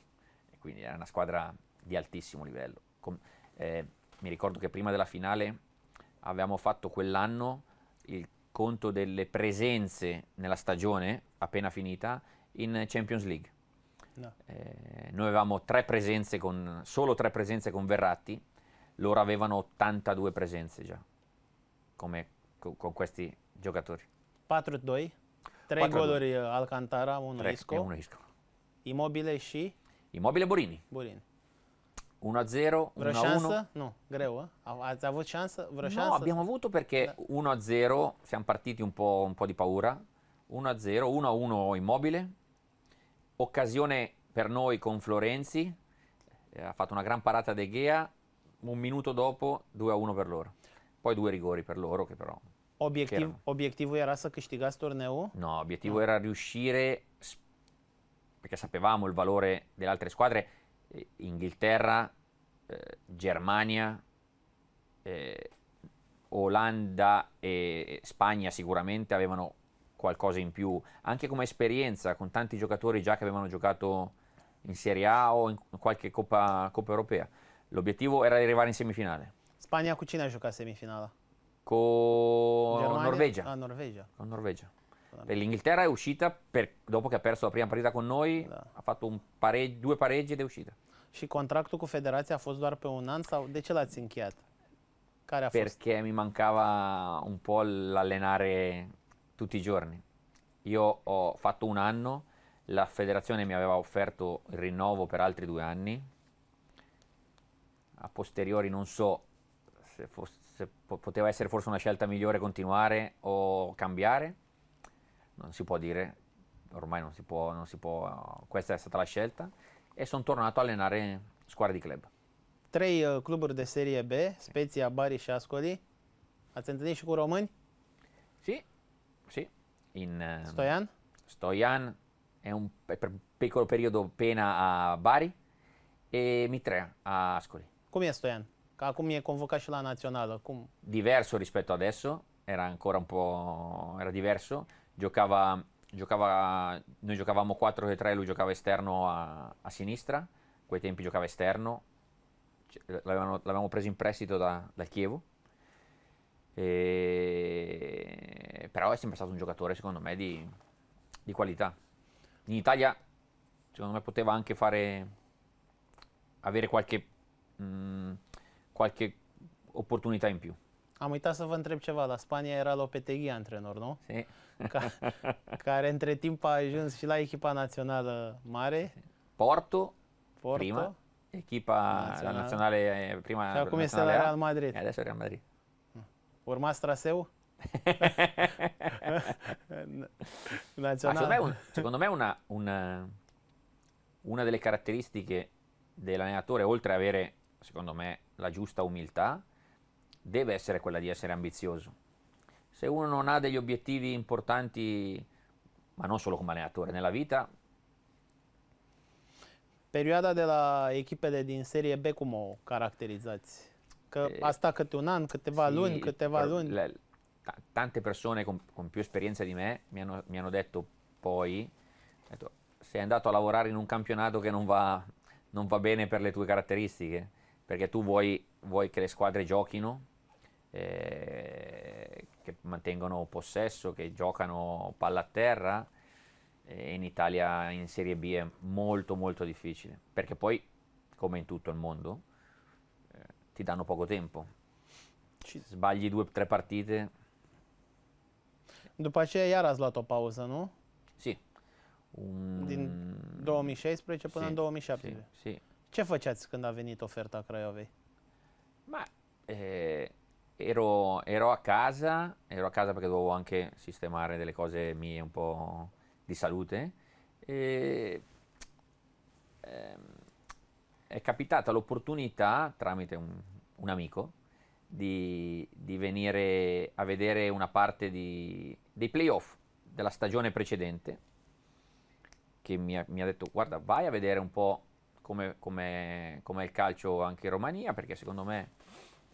quindi era una squadra di altissimo livello. Com- eh, mi ricordo che prima della finale avevamo fatto quell'anno il conto delle presenze nella stagione appena finita in Champions League. No. Eh, noi avevamo tre presenze con, solo tre presenze con Verratti, loro avevano 82 presenze già, come con, con questi giocatori. 4-2, tre gol Alcantara, uno tre, Isco. uno Isco. Immobile sci? Immobile Borini. Borini. 1-0, 1-1. No, greu, eh? Ați avut șansă? no, șansă? abbiamo avuto perché da. 1-0 siamo partiti un po', un po' di paura, 1-0, 1-1 Immobile, occasione per noi con Florenzi, eh, ha fatto una gran parata De Gea, un minuto dopo 2-1 per loro, poi due rigori per loro che però... Obiectiv, che erano... era să câștigați turneul? No, obiettivo no. era riuscire, perché sapevamo il valore delle altre squadre, eh, Inghilterra, eh, Germania, eh, Olanda e Spagna sicuramente avevano qualcosa in più, anche come esperienza, con tanti giocatori già che avevano giocato in Serie A o in qualche Coppa, Coppa Europea. L'obiettivo era di arrivare in semifinale. Spagna cucina giocare a semifinale. Con Germania? Norvegia. Ah, Norvegia. Con Norvegia. L'Inghilterra è uscita per, dopo che ha perso la prima partita con noi, da. Esatto. ha fatto pareggi, due pareggi ed è uscita. Și contractul cu federația a fost doar pe un an sau de ce l-ați încheiat? Care a Perché fost? mi mancava un po' l'allenare tutti i giorni. Io ho fatto un anno, la federazione mi aveva offerto il rinnovo per altri due anni. A posteriori non so se, fosse, se poteva essere forse una scelta migliore continuare o cambiare non si può dire, ormai non si può, non si può questa è stata la scelta, e sono tornato a allenare squadre di club. Tre uh, eh, cluburi de Serie B, Spezia, Bari și Ascoli. Ați întâlnit și cu Sì, sì. In, uh, ehm, Stoian? Stoian è un per piccolo periodo appena a Bari e Mitrea a Ascoli. Come è Stoian? Că acum e convocat și la nazională. Cum? Diverso rispetto adesso, era ancora un po' era diverso giocava, giocava, noi giocavamo 4-3, lui giocava esterno a, a sinistra, a quei tempi giocava esterno, l'avevamo, l'avevamo preso in prestito da, dal Chievo, e... però è sempre stato un giocatore secondo me di, di qualità. In Italia secondo me poteva anche fare, avere qualche, mh, mm, qualche opportunità in più. Am uitat să vă întreb ceva, la Spania era Lopetegui antrenor, nu? Si. Ca, care între timp a ajuns și la echipa națională mare. Porto, Porto prima, echipa națională, națională prima Și acum este la Real Madrid. Adesso Real Madrid. Hmm. Urma traseu? Nazionale. secondo, secondo me una, una, una delle caratteristiche dell'allenatore, oltre ad avere, secondo me, la giusta umiltà, deve essere quella di essere ambizioso. Se uno non ha degli obiettivi importanti, ma non solo come allenatore, nella vita... Perioada de la echipele din Serie B come o caracterizați? Că eh, a stat un anno, câteva sì, luni, câteva luni? Le, tante persone con, con, più esperienza di me mi hanno, mi hanno detto poi, detto, sei andato a lavorare in un campionato che non va, non va bene per le tue caratteristiche, perché tu vuoi, vuoi che le squadre giochino, eh, che mantengono possesso, che giocano palla a terra, eh, in Italia in Serie B è molto molto difficile, perché poi, come in tutto il mondo, eh, ti danno poco tempo. Ci... Sbagli due o tre partite. După aceea iar ați luat o pauză, nu? Sì. Un... Din 2016 până sì, în 2017. Sì, sì. Ce faceați când a venit oferta Craiovei? Ma, eh, Ero, ero, a casa, ero a casa perché dovevo anche sistemare delle cose mie un po' di salute. E, ehm, è capitata l'opportunità, tramite un, un amico, di, di, venire a vedere una parte di, dei playoff della stagione precedente, che mi ha, mi ha, detto guarda vai a vedere un po' come, come, come è il calcio anche in Romania, perché secondo me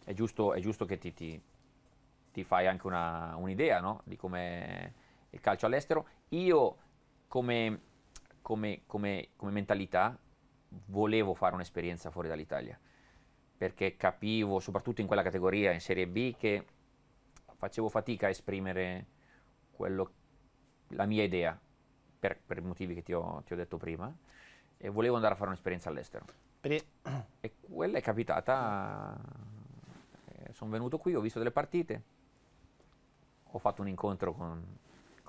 è giusto, è giusto che ti, ti, ti, fai anche una, un'idea no? di come il calcio all'estero. Io come, come, come, come mentalità volevo fare un'esperienza fuori dall'Italia perché capivo, soprattutto in quella categoria, in Serie B, che facevo fatica a esprimere quello, la mia idea, per, per i motivi che ti ho, ti ho, detto prima, e volevo andare a fare un'esperienza all'estero. Pre- e quella è capitata sono venuto qui, ho visto delle partite, ho fatto un incontro con,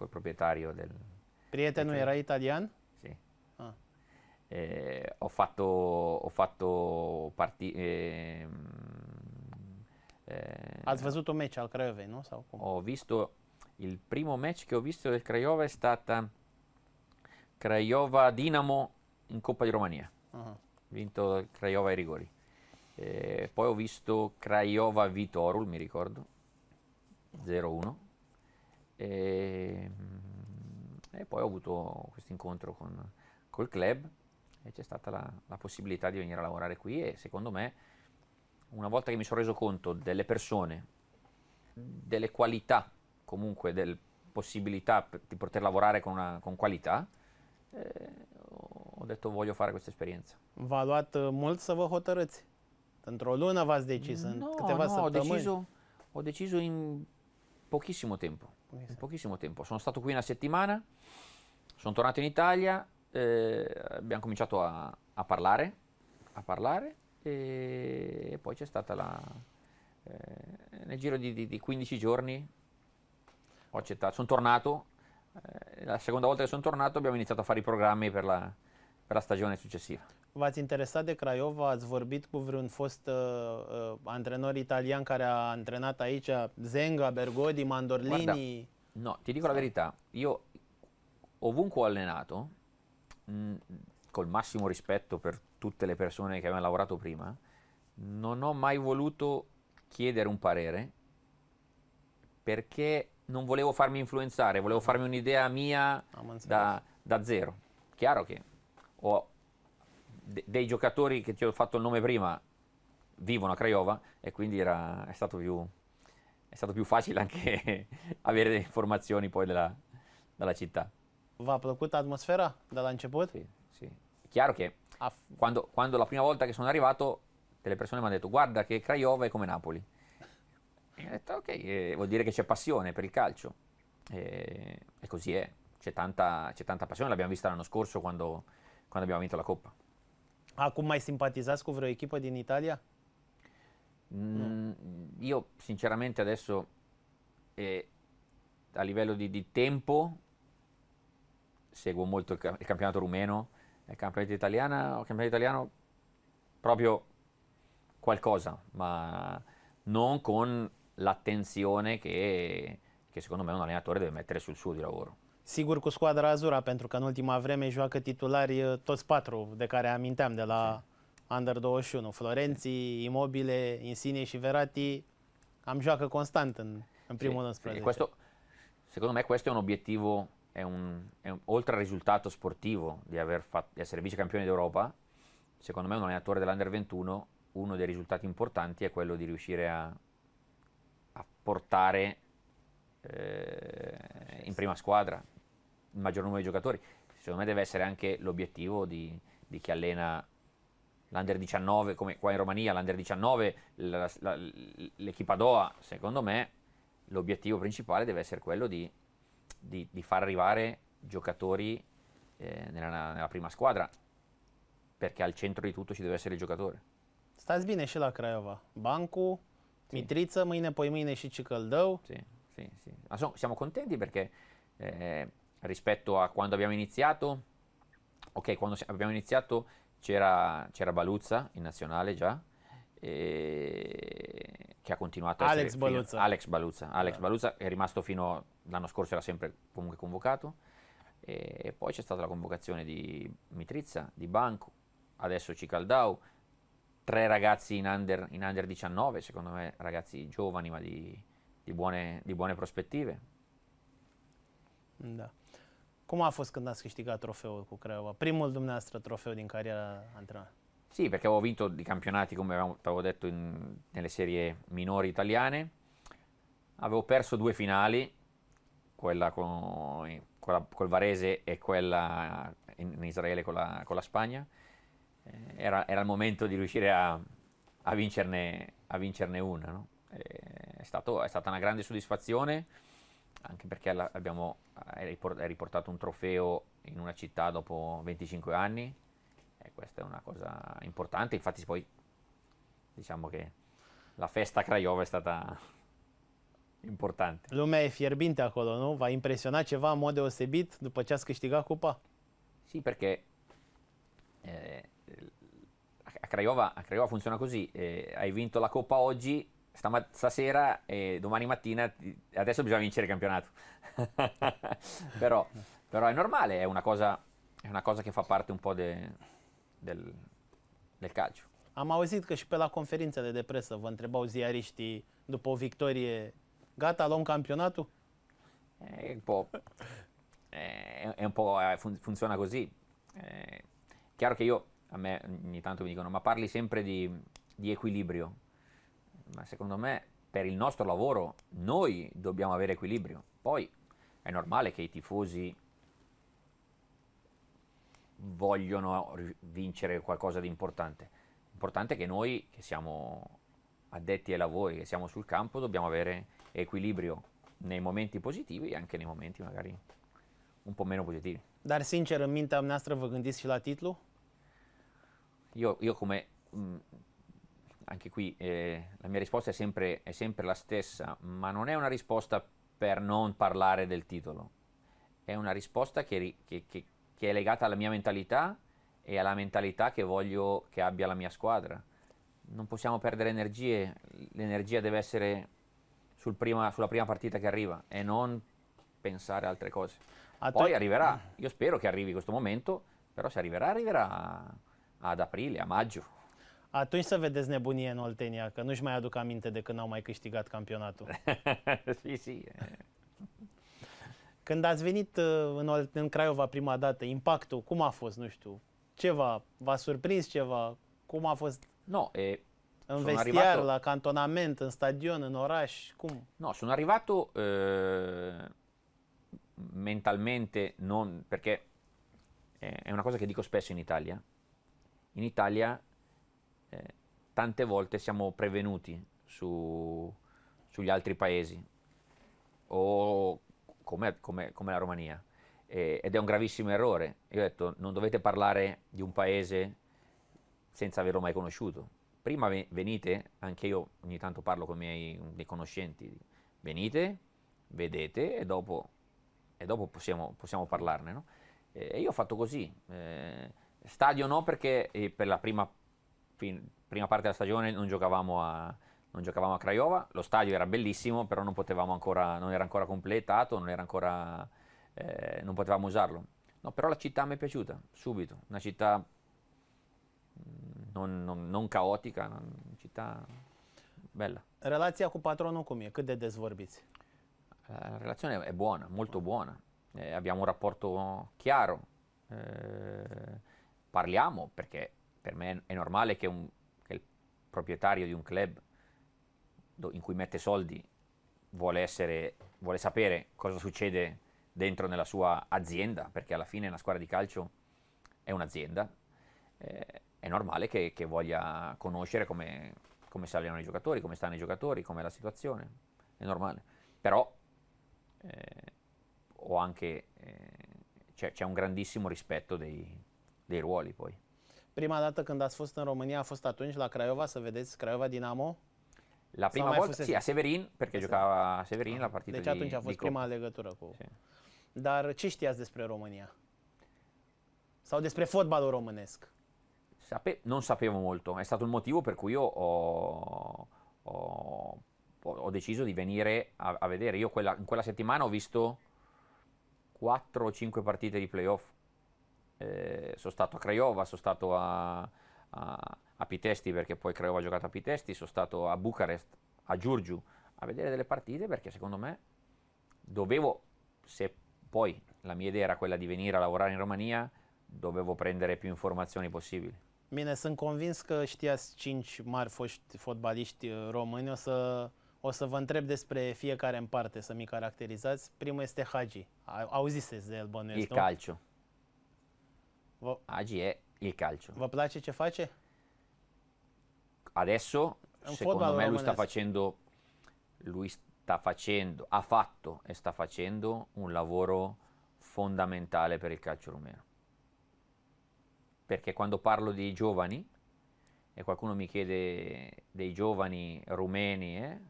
il proprietario del... Prietano del... era italiano? Sì. Ah. Eh, ho fatto, ho fatto partite... Ehm, eh, eh, Ați un match al Craiova, nu? Sau cum? Ho visto... Il primo match che ho visto del Craiova è stata Craiova-Dinamo in Coppa di Romania. Uh ah. -huh. Vinto Craiova ai rigori. Eh, poi ho visto Craiova Vitorul, mi ricordo, 0-1. E, mm, e, poi ho avuto questo incontro con, col club e c'è stata la, la possibilità di venire a lavorare qui e secondo me una volta che mi sono reso conto delle persone, delle qualità, comunque delle possibilità di poter lavorare con, una, con qualità, eh, ho detto voglio fare questa esperienza. V-a luat eh, mult să vă hotărâți Într-o lună v-ați decis, în no, câteva no, săptămâni? Ho deciso, ho deciso in pochissimo tempo, in pochissimo tempo. Sono stato qui una settimana, sono tornato in Italia, eh, abbiamo cominciato a, a, parlare, a parlare e, e poi c'è stata la... Eh, nel giro di, di, di 15 giorni ho accettato, sono tornato, eh, la seconda volta che sono tornato abbiamo iniziato a fare i programmi per la, per la stagione successiva v-ați interesat de Craiova, ați vorbit cu vreun fost uh, uh, antrenor italian care a antrenat aici, Zenga, Bergodi, Mandorlini? Guarda, no, ti dico la verità, io ovunque ho allenato, mh, mm, col massimo rispetto per tutte le persone che avevano lavorato prima, non ho mai voluto chiedere un parere perché non volevo farmi influenzare, volevo farmi un'idea mia da, da, zero. Chiaro che ho, dei giocatori che ti ho fatto il nome prima vivono a Craiova e quindi era, è, stato più, è, stato più, facile anche avere delle informazioni poi della, dalla città. Va a questa atmosfera dalla început? Sì, È Chiaro che quando, quando, la prima volta che sono arrivato delle persone mi hanno detto guarda che Craiova è come Napoli. E ho detto ok, eh, vuol dire che c'è passione per il calcio. E, e così è, c'è tanta, c'è tanta passione, l'abbiamo vista l'anno scorso quando, quando abbiamo vinto la Coppa. Acum mai simpatizați cu vreo echipă din Italia? Mm, io sinceramente adesso eh, a livello di, di, tempo seguo molto il, il campionato rumeno, il campionato italiano, il campionato italiano proprio qualcosa, ma non con l'attenzione che, che secondo me un allenatore deve mettere sul suo di lavoro. Sigur cu scoadra Azura, pentru că în ultima vreme joacă titulari uh, toți patru de care aminteam de la Under 21. Florenzi, Immobile, Insigne și Verati am gioca constant în, în primul sì, 11. questo, secondo me questo è un obiettivo, è un, è un, oltre al risultato sportivo di, aver fatto, di essere vice campione d'Europa, secondo me un allenatore dell'Under 21 uno dei risultati importanti è quello di riuscire a, a portare eh, in prima squadra, il maggior numero di giocatori. Secondo me deve essere anche l'obiettivo di, di chi allena l'Under 19, come qua in Romania, l'Under 19, l'Equipa Doha, secondo me l'obiettivo principale deve essere quello di, di, di far arrivare giocatori eh, nella, nella, prima squadra, perché al centro di tutto ci deve essere il giocatore. Stați bine și la Craiova. Bancu, sì. Mitriță, mâine, poi mâine și Cicăldău. Sì sì, sì. Ma so, siamo contenti perché eh, rispetto a quando abbiamo iniziato, ok, quando abbiamo iniziato c'era, c'era Baluzza in nazionale già, e... che ha continuato a Alex essere Baluzza. Fino, Alex Baluzza. Alex ah. Baluzza è rimasto fino all'anno scorso era sempre comunque convocato e poi c'è stata la convocazione di Mitrizza, di Banco, adesso Cicaldau, tre ragazzi in under, in under 19, secondo me ragazzi giovani ma di, di buone, di buone prospettive. Da. Cum a fost când ați câștigat trofeul cu Craiova? Primul dumneavoastră trofeu din cariera antrenor? Sì, perché avevo vinto di campionati, come avevo detto, in, nelle serie minori italiane. Avevo perso due finali, quella con, con la, col Varese e quella in, in Israele con la, con la Spagna. Eh, era, era, il momento di riuscire a, a, vincerne, a vincerne, una. No? E, eh, stato, è stata una grande soddisfazione, anche perché la, abbiamo, hai eh, riportato un trofeo in una città dopo 25 anni, e questa è una cosa importante, infatti poi diciamo che la festa a Craiova è stata importante. Lumea e fierbinte acolo, nu? V-a impresionat ceva în mod deosebit după ce ați câștigat cupa? Sì, perché eh, a, Craiova, a, Craiova, funziona così, eh, hai vinto la coppa oggi, stasera e domani mattina adesso bisogna vincere il campionato. però, però, è normale, è una, cosa, è una cosa che fa parte un po' de, del, del calcio. Am auzit că și pe la conferințele de presă vă întrebau ziariștii după o victorie, gata, luăm campionatul? È eh, un po', è, eh, è un po' eh, fun- funziona così. È chiaro che io, a me ogni tanto mi dicono, ma parli sempre di, di equilibrio ma secondo me per il nostro lavoro noi dobbiamo avere equilibrio. Poi è normale che i tifosi vogliono vincere qualcosa di importante. L'importante è che noi che siamo addetti ai lavori, che siamo sul campo, dobbiamo avere equilibrio nei momenti positivi e anche nei momenti magari un po' meno positivi. Dar sincer, în noastră vă gândiți și la titlu? Eu, eu come... M- mm, anche qui eh, la mia risposta è sempre, è sempre la stessa, ma non è una risposta per non parlare del titolo, è una risposta che, che, che, che è legata alla mia mentalità e alla mentalità che voglio che abbia la mia squadra. Non possiamo perdere energie, l'energia deve essere sul prima, sulla prima partita che arriva e non pensare a altre cose. A Poi te... arriverà, io spero che arrivi questo momento, però se arriverà, arriverà ad aprile, a maggio. Atunci să vedeți nebunie în Oltenia, că nu-și mai aduc aminte de când au mai câștigat campionatul. când ați venit uh, în, Olt- în Craiova prima dată, impactul, cum a fost, nu știu, ceva, v-a surprins ceva, cum a fost? No, e, în vestiar, arrivato... la cantonament, în stadion, în oraș, cum? No, Sunt arrivato uh, mentalmente, non, perché eh, è una cosa che dico spesso in Italia, in Italia Eh, tante volte siamo prevenuti su, sugli altri paesi o come, come, come la Romania eh, ed è un gravissimo errore. Io ho detto non dovete parlare di un paese senza averlo mai conosciuto. Prima venite, anche io ogni tanto parlo con i miei conoscenti, venite, vedete e dopo, e dopo possiamo, possiamo, parlarne. No? E io ho fatto così, eh, stadio no perché eh, per la prima fin, prima parte della stagione non giocavamo a, non giocavamo a Craiova, lo stadio era bellissimo, però non, ancora, non era ancora completato, non, era ancora, eh, non, potevamo usarlo. No, però la città mi è piaciuta, subito, una città mm, non, non caotica, una città bella. Relazione con il patrono e? Cât de des La relazione è buona, molto buona, eh, abbiamo un rapporto chiaro, eh, parliamo perché per me è normale che, un, che il proprietario di un club in cui mette soldi vuole, essere, vuole sapere cosa succede dentro nella sua azienda, perché alla fine la squadra di calcio è un'azienda, eh, è normale che, che voglia conoscere come, come si i giocatori, come stanno i giocatori, com'è la situazione, è normale. Però eh, ho anche, eh, c'è, c'è, un grandissimo rispetto dei, dei ruoli poi. Prima dată când ați fost în România a fost atunci la Craiova, să vedeți Craiova Dinamo? La prima volta, fusese... sì, a Severin, perché Asta. giocava a Severin la ah, partita di Deci atunci a fost prima legătură cu... Sì. Dar ce știați despre România? Sau despre fotbalul românesc? Sape... Non sapevo molto, è stato il motivo per cui io ho, ho... ho deciso di venire a, a vedere. Io quella... in quella settimana ho visto 4 o 5 partite di playoff eh, sono stato a Craiova, sono stato a, a, a, Pitesti perché poi Craiova ha giocato a Pitesti, sono stato a Bucarest, a Giurgiu a vedere delle partite perché secondo me dovevo, se poi la mia idea era quella di venire a lavorare in Romania, dovevo prendere più informazioni possibili. Bine, sunt convins că știați cinci mari foști fotbaliști uh, români. O să, o să vă întreb despre fiecare în parte să mi caracterizați. Primul este Hagi. Auziseți de el, bănuiesc, Il nu? calcio. Va- è il calcio. Vă place ce face? Adesso, secondo me, lui sta facendo, lui sta facendo, ha fatto e sta facendo un lavoro fondamentale per il calcio rumeno. Perché quando parlo di giovani e qualcuno mi chiede dei giovani rumeni, eh,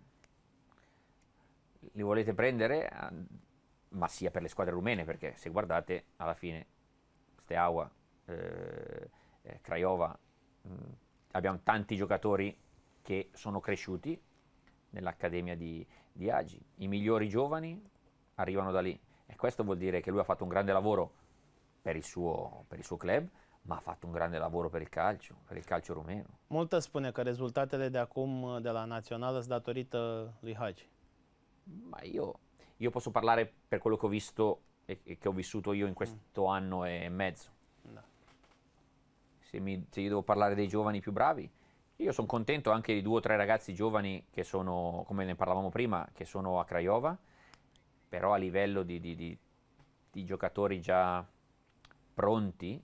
li volete prendere? Ma sia per le squadre rumene, perché se guardate alla fine Steaua eh, eh, Craiova, mh, mm, abbiamo tanti giocatori che sono cresciuti nell'Accademia di, di Agi, i migliori giovani arrivano da lì e questo vuol dire che lui ha fatto un grande lavoro per il suo, per il suo club, ma ha fatto un grande lavoro per il calcio, per il calcio rumeno. Multă spune che rezultatele de acum de la Națională sunt datorită lui Hagi. Ma io, io posso parlare per quello che ho visto e, e che ho vissuto io in questo mm. anno e mezzo. Da se, mi, se io devo parlare dei giovani più bravi, io sono contento anche di due o tre ragazzi giovani che sono, come ne parlavamo prima, che sono a Craiova, però a livello di, di, di, di giocatori già pronti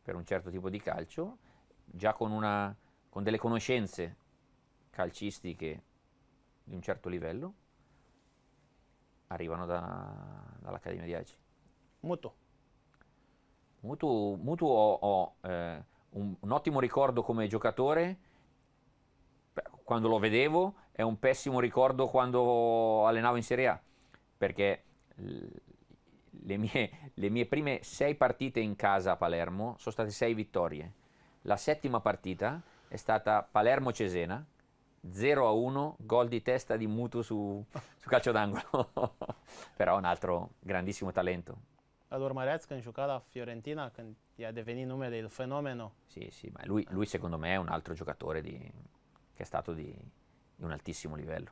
per un certo tipo di calcio, già con, una, con delle conoscenze calcistiche di un certo livello, arrivano da, dall'Accademia di Agi. Mutu. Mutuo, mutuo ho, ho eh, un, un ottimo ricordo come giocatore, quando lo vedevo, è un pessimo ricordo quando allenavo in Serie A, perché le mie, le mie prime sei partite in casa a Palermo sono state sei vittorie. La settima partita è stata Palermo-Cesena, 0 1, gol di testa di Mutu su, su calcio d'angolo. Però un altro grandissimo talento. Îl urmăreați când juca la Fiorentina, când i-a devenit numele il fenomeno? Sì, sì, ma lui, lui secondo me è un altro giocatore di, che è stato di, di un altissimo livello.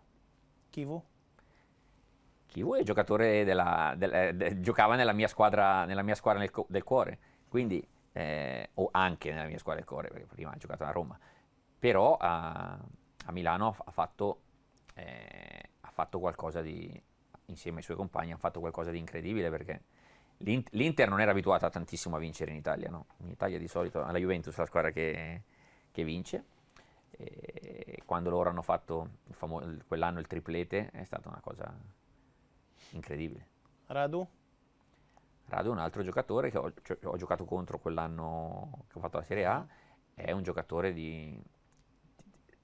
Chivu? Chivu è giocatore della, della eh, de, giocava nella mia squadra, nella mia squadra nel, del cuore, quindi, eh, o anche nella mia squadra del cuore, perché prima ha giocato a Roma, però a, a Milano ha fatto, eh, ha fatto qualcosa di, insieme ai suoi compagni, ha fatto qualcosa di incredibile perché L'Inter non era abituata tantissimo a vincere in Italia, no? In Italia di solito la Juventus è la squadra che, che vince. E quando loro hanno fatto il famo- quell'anno il triplete è stata una cosa incredibile. Radu? Radu è un altro giocatore che ho, cioè, ho giocato contro quell'anno che ho fatto la Serie A. È un giocatore di...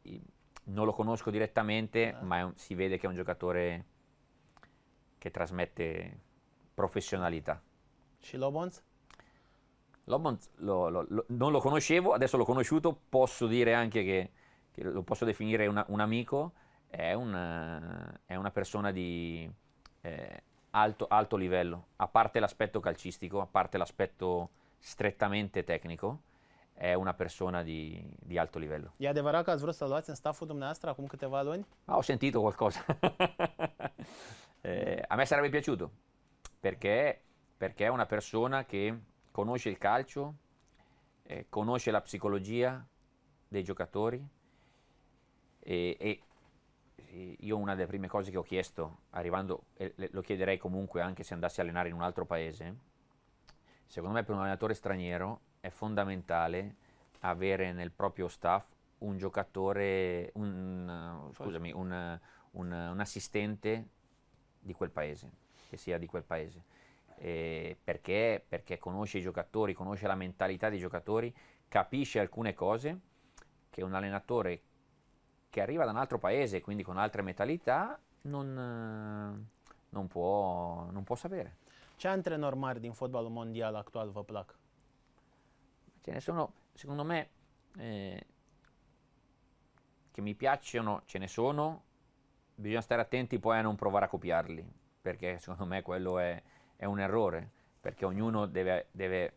di, di non lo conosco direttamente, ah. ma un, si vede che è un giocatore che trasmette professionalità. Cilobons? Lobons lo, lo, lo, non lo conoscevo, adesso l'ho conosciuto, posso dire anche che, che lo posso definire una, un amico, è una, è una persona di eh, alto, alto, livello, a parte l'aspetto calcistico, a parte l'aspetto strettamente tecnico, è una persona di, di alto livello. E adevărat că ați vrut să luați dumneavoastră acum câteva luni? Ah, ho sentito qualcosa. eh, a me sarebbe piaciuto, perché, perché è una persona che conosce il calcio, eh, conosce la psicologia dei giocatori e, e io una delle prime cose che ho chiesto, arrivando, e lo chiederei comunque anche se andassi a allenare in un altro paese, secondo me per un allenatore straniero è fondamentale avere nel proprio staff un giocatore, un, scusami, un, un, un assistente di quel paese che sia di quel paese. Eh, perché? Perché conosce i giocatori, conosce la mentalità dei giocatori, capisce alcune cose che un allenatore che arriva da un altro paese, quindi con altre mentalità, non, non, può, non può sapere. C'è antrenor mari din fotbalul mondial actual vă plac? Ce ne sono, secondo me, eh, che mi piacciono, ce ne sono, bisogna stare attenti poi a non provare a copiarli, perché secondo me quello è, è un errore, perché ognuno deve, deve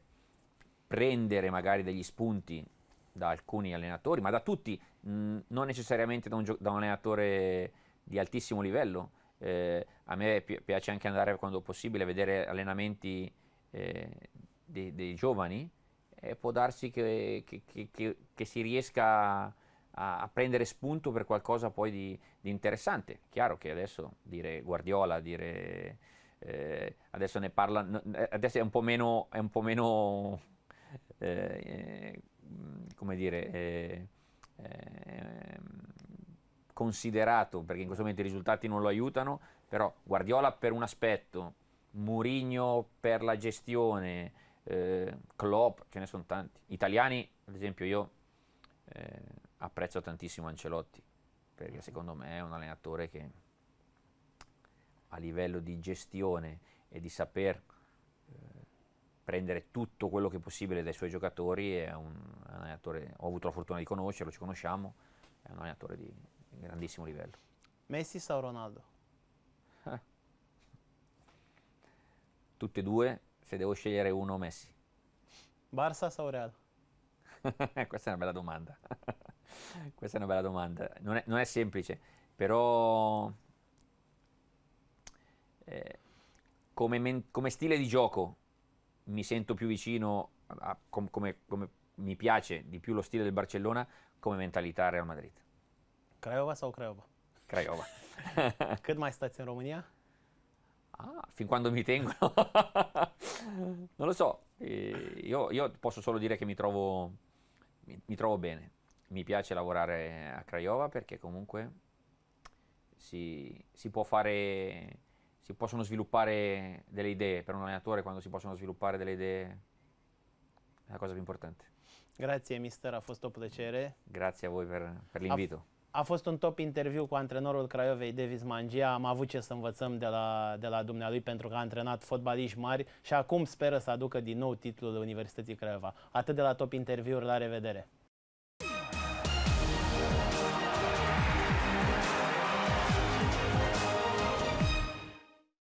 prendere magari degli spunti da alcuni allenatori, ma da tutti, mh, mm, non necessariamente da un, da un, allenatore di altissimo livello. Eh, a me pi- piace anche andare quando possibile a vedere allenamenti eh, dei, dei, giovani e può darsi che, che, che, che si riesca a a, a prendere spunto per qualcosa poi di, di, interessante. Chiaro che adesso dire Guardiola, dire... Eh, adesso ne parla, eh, adesso è un po' meno, è un po meno eh, eh come dire, eh, ehm, considerato perché in questo momento i risultati non lo aiutano, però Guardiola per un aspetto, Murigno per la gestione, eh, Klopp, ce ne sono tanti. Italiani, ad esempio io, eh, apprezzo tantissimo Ancelotti, perché secondo me è un allenatore che a livello di gestione e di saper eh, prendere tutto quello che è possibile dai suoi giocatori è un allenatore, ho avuto la fortuna di conoscerlo, ci conosciamo, è un allenatore di grandissimo livello. Messi o Ronaldo? Tutte e due, se devo scegliere uno Messi. Barça o Real? Questa è una bella domanda. Questa è una bella domanda, non è, non è semplice, però eh, come, men- come, stile di gioco mi sento più vicino, a, com- come, come mi piace di più lo stile del Barcellona, come mentalità Real Madrid. Craiova sau Craiova? Craiova. Cât mai stați în România? Ah, fin quando mi tengono. non lo so, eh, io, io, posso solo dire che mi trovo, mi, mi trovo bene mi piace lavorare a Craiova perché comunque si, si, può fare, si possono sviluppare delle idee per un allenatore quando si possono sviluppare delle idee è la cosa più importante. Grazie mister, a fost piacere. Grazie a voi per, per l'invito. A, a fost un top interviu cu antrenorul Craiovei, Davis Mangia. Am avut ce să învățăm de la, de la dumnealui pentru că a antrenat fotbaliști mari și acum speră să aducă din nou titlul Universității Craiova. Atât de la top interviuri, la revedere!